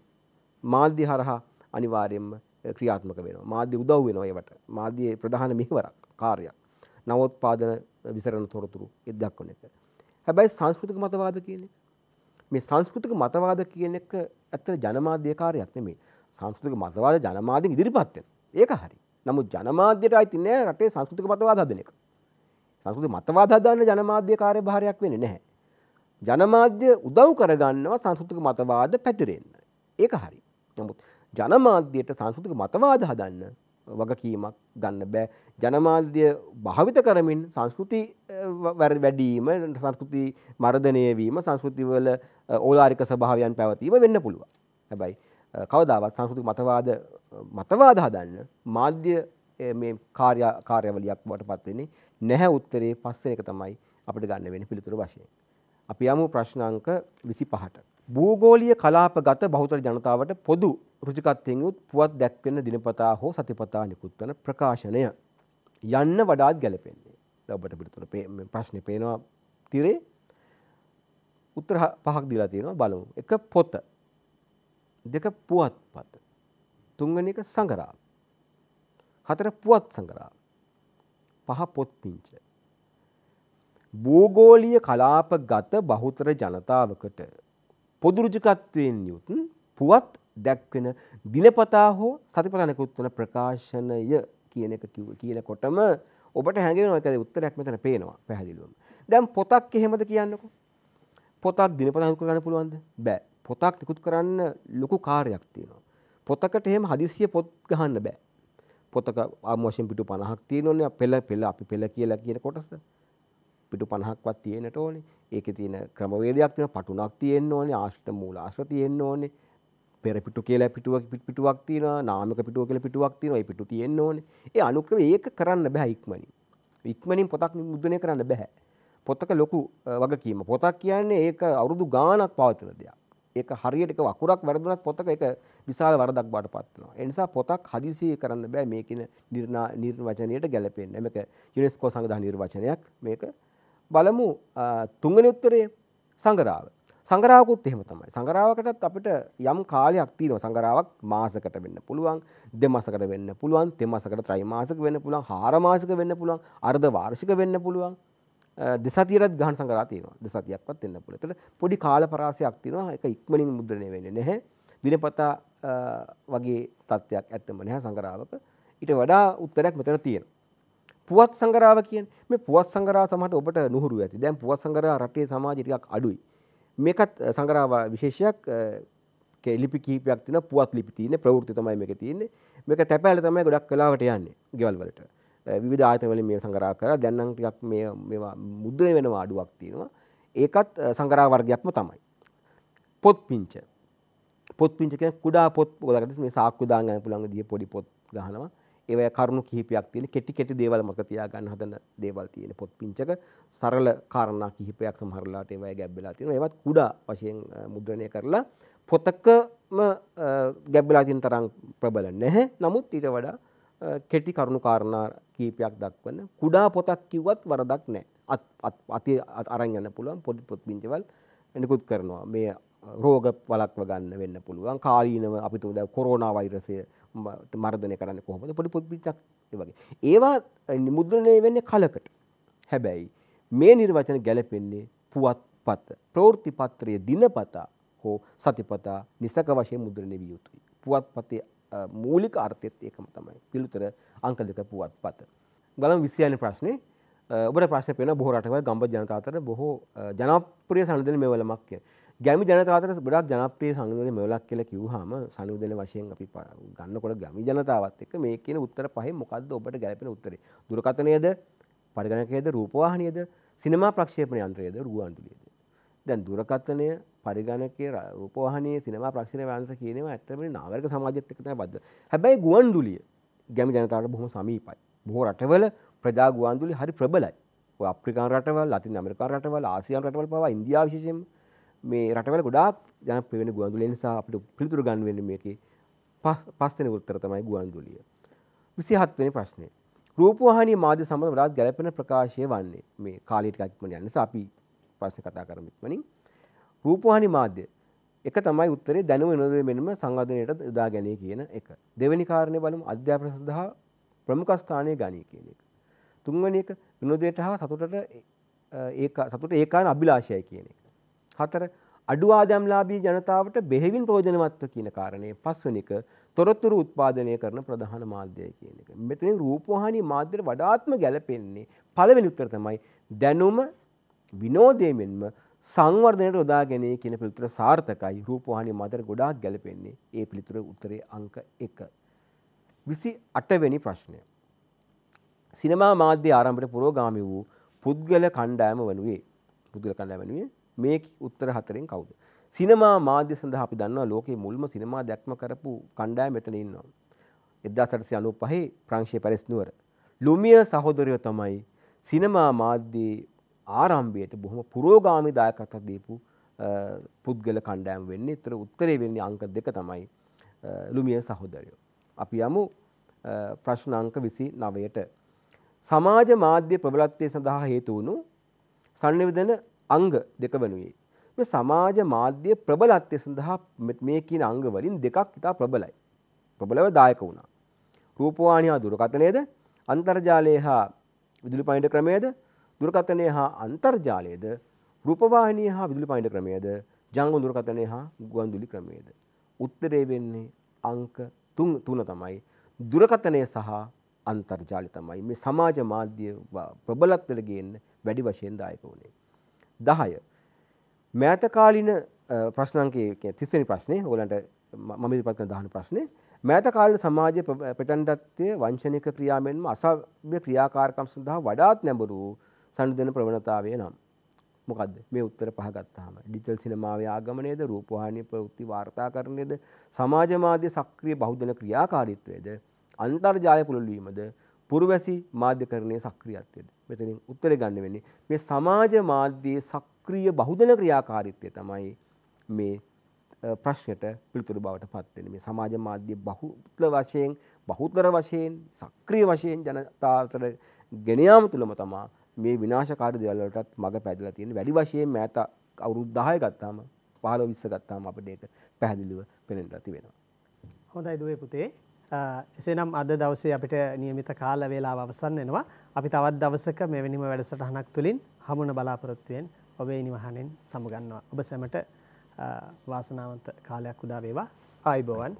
Speaker 3: මාධ්‍ය හරහා අනිවාර්යයෙන්ම ක්‍රියාත්මක වෙනවා. මාධ්‍ය උදව් වෙනවා ඒවට. මාධ්‍යයේ ප්‍රධාන මෙහෙවරක් කාර්යයක්. නවෝත්පාදන විසරණ තොරතුරු ඒ දක්වන එක. හැබැයි සංස්කෘතික මතවාද කියන්නේ මේ සංස්කෘතික මතවාද කියන එක ඇත්තට ජනමාධ්‍ය කාර්යයක් නෙමෙයි. සංස්කෘතික මතවාද ජනමාධ්‍යෙන් ඉදිරිපත් වෙන. ඒක හරි. නමුත් ජනමාධ්‍යයට අයිති නෑ රටේ සංස්කෘතික මතවාද හදන එක. සංස්කෘතික මතවාද හදන්න ජනමාධ්‍ය කාර්යභාරයක් වෙන්නේ නැහැ. ජනමාධ්‍ය උදව් කරගන්නවා සංස්කෘතික මතවාද පැතිරෙන්න. ඒක හරි. නමුත් ජනමාධ්‍යයට සංස්කෘතික මතවාද හදන්න වගකීමක් ගන්න බෑ ජනමාධ්‍ය භාවිත කරමින් සංස්කෘති වැඩීම සංස්කෘති මර්ධනය වීම සංස්කෘතිවල ඕලාරික සභාවයන් පැවතීම වෙන්න පුළුව හැබයි කවදාවත් සංස්කෘති මතවාද මතවාද හදන්න මාධ්‍ය කාර්යවලයක් බට පත්වෙන්නේ නැහැ උත්තරේ පස්සන එක තමයි අපට ගන්න වෙන පිළිතුර වශයෙන් අපි යමු ප්‍රශ්නංක විසි පහට භූගෝලීය කලාපගත බහුතර ජනතාවට පොදු ෘජිකත්වයෙන් යුත් පුවත් දැක්වෙන දිනපතා හෝ සතිපතා නිකුත් වන ප්‍රකාශනය යන්න වඩාත් ගැලපෙන්නේ. ඔබට පිළිතුර ප්‍රශ්නේ පේනවා තිරේ උත්තර පහක් දීලා තියෙනවා බලමු. එක පොත. දෙක පුවත්පත්. තුන්වෙනි එක සංගරාව. හතර පුවත් සංගරාව. පහ පොත් පිංච. භූගෝලීය කලාපගත බහුතර ජනතාවකට පොදුරුජකත්වයෙන් යුත් පුවත් දැක්වෙන දිනපතා හෝ සතිපතනකුත් වන ප්‍රකාශනය කියන එක කිව් කියනකොටම ඔබට හැඟෙනවා ඇද උත්තරයක් මෙතන පේනවා පැහැදිලුවම දැම් පොතක් එහෙමද කියන්නකු පොතක් දිනපතහකු කරන්න පුළුවන්ද බෑ පොතක් නිකුත් කරන්න ලොකු කාර්යක් තියෙනවා පොතකට එහෙම හදිසිය පොත් ගහන්න බෑ පොතක ආමෝෂෙන් පිටු පණහක් තියෙනවන්නේ පෙළ පෙළ අපි පෙළ කියලා කියන කොටස පිටු 50ක්වත් තියෙන්නට ඕනේ. ඒකේ තියෙන ක්‍රමවේදයක් තියෙන පටුණක් තියෙන්න ඕනේ, ආශ්‍රිත මූලාශ්‍ර තියෙන්න ඕනේ. පෙර පිටු කියලා පිටුවක් පිටුවක් තියෙනවා, නාමක පිටුව කියලා පිටුවක් තියෙනවා. ඒ පිටු තියෙන්න ඕනේ. ඒ අනුක්‍රම ඒක කරන්න බෑ ඉක්මනින්. ඉක්මනින් පොතක් මුද්‍රණය කරන්න බෑ. පොතක ලොකු වගකීම. පොතක් කියන්නේ ඒක අවුරුදු ගාණක් පවතින දෙයක්. ඒක හරියට වකුරක් වැරදුනත් පොතක ඒක විශාල වරදක් බවට පත් වෙනවා. ඒ නිසා පොතක් හදිසියෙ කරන්න බෑ මේකින නිර්නා නිර්වචනයට ගැලපෙන්නේ. මේක යුනෙස්කෝ සංවිධාන නිර්වචනයක්. මේක බලමු තුංගනි උත්තරේ සංගරාව සංගරාවකුත් එහෙම තමයි සංගරාවකටත් අපිට යම් කාලයක් තියෙනවා සංගරාවක් මාසකට වෙන්න පුළුවන් දෙමාසකට වෙන්න පුළුවන් තෙමාසකට ත්‍රයිමාසික වෙන්න පුළුවන් හාරමාසික වෙන්න පුළුවන් අර්ධ වාර්ෂික වෙන්න පුළුවන් දෙසතියටත් ගහන සංගරා තියෙනවා දෙසතියක්වත් වෙන්න පුළුවන්. ඒතකොට පොඩි කාල පරාසයක් තියෙනවා ඒක ඉක්මනින් මුද්‍රණය වෙන්නේ නැහැ. දිනපතා වගේ තත්ත්වයක් ඇත්තම නැහැ සංගරාවක. ඊට වඩා උත්තරයක් මෙතන තියෙනවා. පුවත් සංගරාව කියන මේ පුවත් සංගරා සමට ඔබට නුහුරු ඇති දැන් පුවත් සංගරා රටේ සමාජිකක් අඩුයි මේකත් සංගරාව විශේෂයක් ලිපි කීපයක් තින පුවත් ලිපි තියන ප්‍රවෘති තමයි මේක තියන්නේ මේක තැපෑල තමයි ගොඩක් කලාවට යන්නේ ගෙවල් වලට විවිධ ආතවලින් මේ සංගරා කර දැන්නම් ටිකක් මේ මේවා මුද්‍රණය වෙනවා අඩුවක් තියෙනවා ඒකත් සංගරා වර්ගයක්ම තමයි පොත් පිංච පොත් පිංච කියන කුඩා පොත් ගොඩකට මේ සාක්කුදාන් ගන්න පුළුවන් දිය පොඩි පොත් ගහනවා ඒව කරුණු කිහිපයක් තියෙන කෙටි කෙටි දේවල් මතක තියාගන්න හදන දේවල් තියෙන පොත් පිංචක සරල කාරණා කිහිපයක් සමහරලාට ඒවයි ගැබ් වෙලා තියෙනවා ඒවත් කුඩා වශයෙන් මුද්‍රණය කරලා පොතකම ගැබ් වෙලා තියෙන තරම් ප්‍රබල නැහැ නමුත් ඊට වඩා කෙටි කරුණු කාරණා කීපයක් දක්වන කුඩා පොතක් කිව්වත් වරදක් නැහැ අත් අති අරන් යන්න පුළුවන් පොඩි පොත් පිංචවල් නිකුත් කරනවා මේ රෝග වලක්ව ගන්න වෙන්න පුළුවන් කාලීනව අපිතු ද කොරෝනා වෛරසය මර්ධනය කරන්න කොහොමද පොඩි පුද්පිචක් වගේ. ඒවා මුද්‍රණය වෙන්න කලකට හැබැයි මේ නිර්වචන ගැලපෙන්නේ පුවත් පත ප්‍රෝෘති පත්‍රය දිනපතා හෝ සතිපතා නිසක වශය මුද්‍රණය විය යුතුයි. පුවත් පතේ මූලික අර්ථයත් ඒකම තමයි පිළුතර අංක දෙක පුවත් පත. බලම් විසියන ප්‍රශ්නය ඔබට ප්‍රශ්න පෙන බොහෝ රටවල් ගම්බ ජනතාතර බොහෝ ජනප්‍රිය සඳදන මෙවලමක්ය. ගැමි ජනතාවට ගොඩක් ජනප්‍රිය සංගමය මෙවලක් කියලා කිව්වහම සංවිධාන වශයෙන් අපි ගන්නකොට ගැමි ජනතාවත් එක්ක මේ කියන උත්තර පහෙන් මොකද්ද ඔබට ගැලපෙන උත්තරේ දුරකථනයේද පරිගණකයේද රූපවාහිනියේද සිනමා ප්‍රක්ෂේපණ යන්ත්‍රයේද රුවන්තුලියේද දැන් දුරකථනය පරිගණකයේ රූපවාහිනියේ සිනමා ප්‍රක්ෂේපණ යන්ත්‍ර කියනවා ඇත්තටම නාගරික සමාජයත් එක්ක තමයි බද්ධ. හැබැයි ගුවන්දුලිය ගැමි ජනතාවට බොහොම සමීපයි. බොහෝ රටවල ප්‍රජා ගුවන්දුලි හරි ප්‍රබලයි. ඔය අප්‍රිකානු රටවල්, ලතින් ඇමරිකානු රටවල්, ආසියානු රටවල් පවා ඉන්දියාව විශේෂයෙන්ම මේ රටවල ගොඩාක් ජන පෙන ගුවන්දුල නිසා අපට පිළිතුර ගන්වෙන මේක පස්සන උත්තර තමයි ගුවන්දුලිය. විසි හත්වනි ප්‍රශ්නය රූපවාහනි මාධ්‍ය සමඳ වඩාත් ගැලපෙන ප්‍රකාශය වන්නේ මේ කාලීටකක්මන යන්න අපි ප්‍රශ්න කතා කරමික්මනින් රූපවාහනි මාධ්‍ය එක තමයි උත්තරේ දැනුව නොද මෙනම සංගධනයට යොදා ගැනය කියන එක. දෙවැනි කාරණය බලම් අධ්‍යාපන සඳහා ප්‍රමුකස්ථානය ගනී කියන එක. තුන්වනි එක විනෝදයට හා සතුටට සතුට ඒකාන අභිලාශය කියන එක. හතර අඩු ආදම්ලාබී ජනතාවට බෙහෙවින් ප්‍රෝජනවත්ව කියන කාරණය පස්වනික තොරතුරු උත්පාදනය කරන ප්‍රධාන මාධ්‍යය කියන එක. මෙතන රූපහානි මාධ්‍යයට වඩාත්ම ගැලපෙන්නේ පළවෙනි උත්තර තමයි දැනුම විනෝදයෙන් මෙන්ම සංවර්ධනයට යොදා ගැනීම කියන පිළිතුර සාර්ථකයි. රූපහානි මාධ්‍යයට ගොඩාක් ගැලපෙන්නේ. ඒ පිළිතුර උත්තරේ අංක 1. 28 වෙනි ප්‍රශ්නය. සිනමා මාධ්‍ය ආරම්භයට පුරෝගාමි වූ පුද්ගල කණ්ඩායම වනුයේ පුද්ගල කණ්ඩායම වනුයේ මේ උත්තර හතරෙන් කවුද? සිනමා මාධ්‍ය සඳහා අපි දන්නවා ලෝකයේ මුල්ම සිනමා දැක්ම කරපු කණ්ඩායම මෙතන ඉන්නවා. 1895 ප්‍රංශයේ පැරිස් නුවර. ලුමියර් සහෝදරයෝ තමයි සිනමා මාධ්‍යයේ ආරම්භයට බොහොම පුරෝගාමී දායකත්වයක් දීපු පුද්ගල කණ්ඩායම් වෙන්නේ. ඒතර උත්තරේ වෙන්නේ අංක දෙක තමයි ලුමියර් සහෝදරයෝ. අපි යමු ප්‍රශ්න අංක 29ට. සමාජ මාධ්‍ය ප්‍රබලත්වය සඳහා හේතු වුණු සංනිවේදන අංග දෙක වනුයේ. මේ සමාජ මාධ්‍ය ප්‍රබලත්වය සඳහා මේ කියන අංග වලින් දෙකක් ඉතා ප්‍රබලයි. ප්‍රබලව දායක වුණා. රූපවාහිනියා දුරකථනයේද අන්තර්ජාලය හා විදුලි පනිඩ ක්‍රමයේද දුරකථනය හා අන්තර්ජාලයේද රූපවාහිනිය හා විදුලි පනිඩ ක්‍රමයේද ජංගම දුරකථනය හා ගුවන්විදුලි ක්‍රමයේද උත්තරේ වෙන්නේ අංක 3 3 තමයි දුරකථනය සහ අන්තර්ජාලය තමයි මේ සමාජ මාධ්‍ය ප්‍රබලත්වයට ගේන්න වැඩි වශයෙන් දායක වුණේ. දහය. මෑතකාලින ප්‍රශ්නන්ගේ තිස්සනි ප්‍රශ්නය හොලන්ට මමිරිපත්න දහන ප්‍රශ්නය මෑතකාලන සමාජය ප්‍රචන්ඩත්වය වංශනක ක්‍රියාමෙන්ම අසභ්‍ය ක්‍රියාකාරකම් සඳහා වඩාත් නැඹරු සනිධන ප්‍රවණතාවේ නම්. මොකද මේ උත්තර පහගත්තාම ඩිචල් සිනමාවේ ආගමනයද රූපවාහනය ප්‍රවෘත්ති වාර්තා කරණයද සමාජමාධ්‍ය සක්‍රිය බෞද්ධන ක්‍රියාකාරීත්වයද අන්තර්ජාය පුළුල්වීමද පුරවැසි මාධ්‍යකරණයේ සක්‍රියත්වයද මෙතනින් උත්තරේ ගන්න වෙන්නේ මේ සමාජ මාධ්‍යයේ සක්‍රීය බහුදන ක්‍රියාකාරීත්වය තමයි මේ ප්‍රශ්නයට පිළිතුරු බවට පත් වෙන්නේ මේ සමාජ මාධ්‍ය බහුත්ල වශයෙන් බහුතර වශයෙන් සක්‍රීය වශයෙන් ජනතා අතර ගෙන යාම තුලම තමයි මේ විනාශකාරී දේවල් වලටත් මඟ පැදලා තියෙන්නේ වැඩි වශයෙන් මෑත අවුරුදු 10 ගත්තාම 15 20 ගත්තාම අපිට ඒක පැහැදිලිව පේන්න ඇති වෙනවා
Speaker 1: හොඳයි දුවේ පුතේ එසේනම් අද දවසේ අපිට නියමිත කාල වේලා අවසන් වෙනවා. අපි තවත් දවසක මෙවැනිම වැඩසටහනක් තුළින් හමුණ බලාපොරොත්තුවෙන් ඔබේ නිවහනෙන් සමුගන්නවා. ඔබ සැමට වාසනාවන්ත කාලයක් උදා වේවා. ආයිබෝවන්.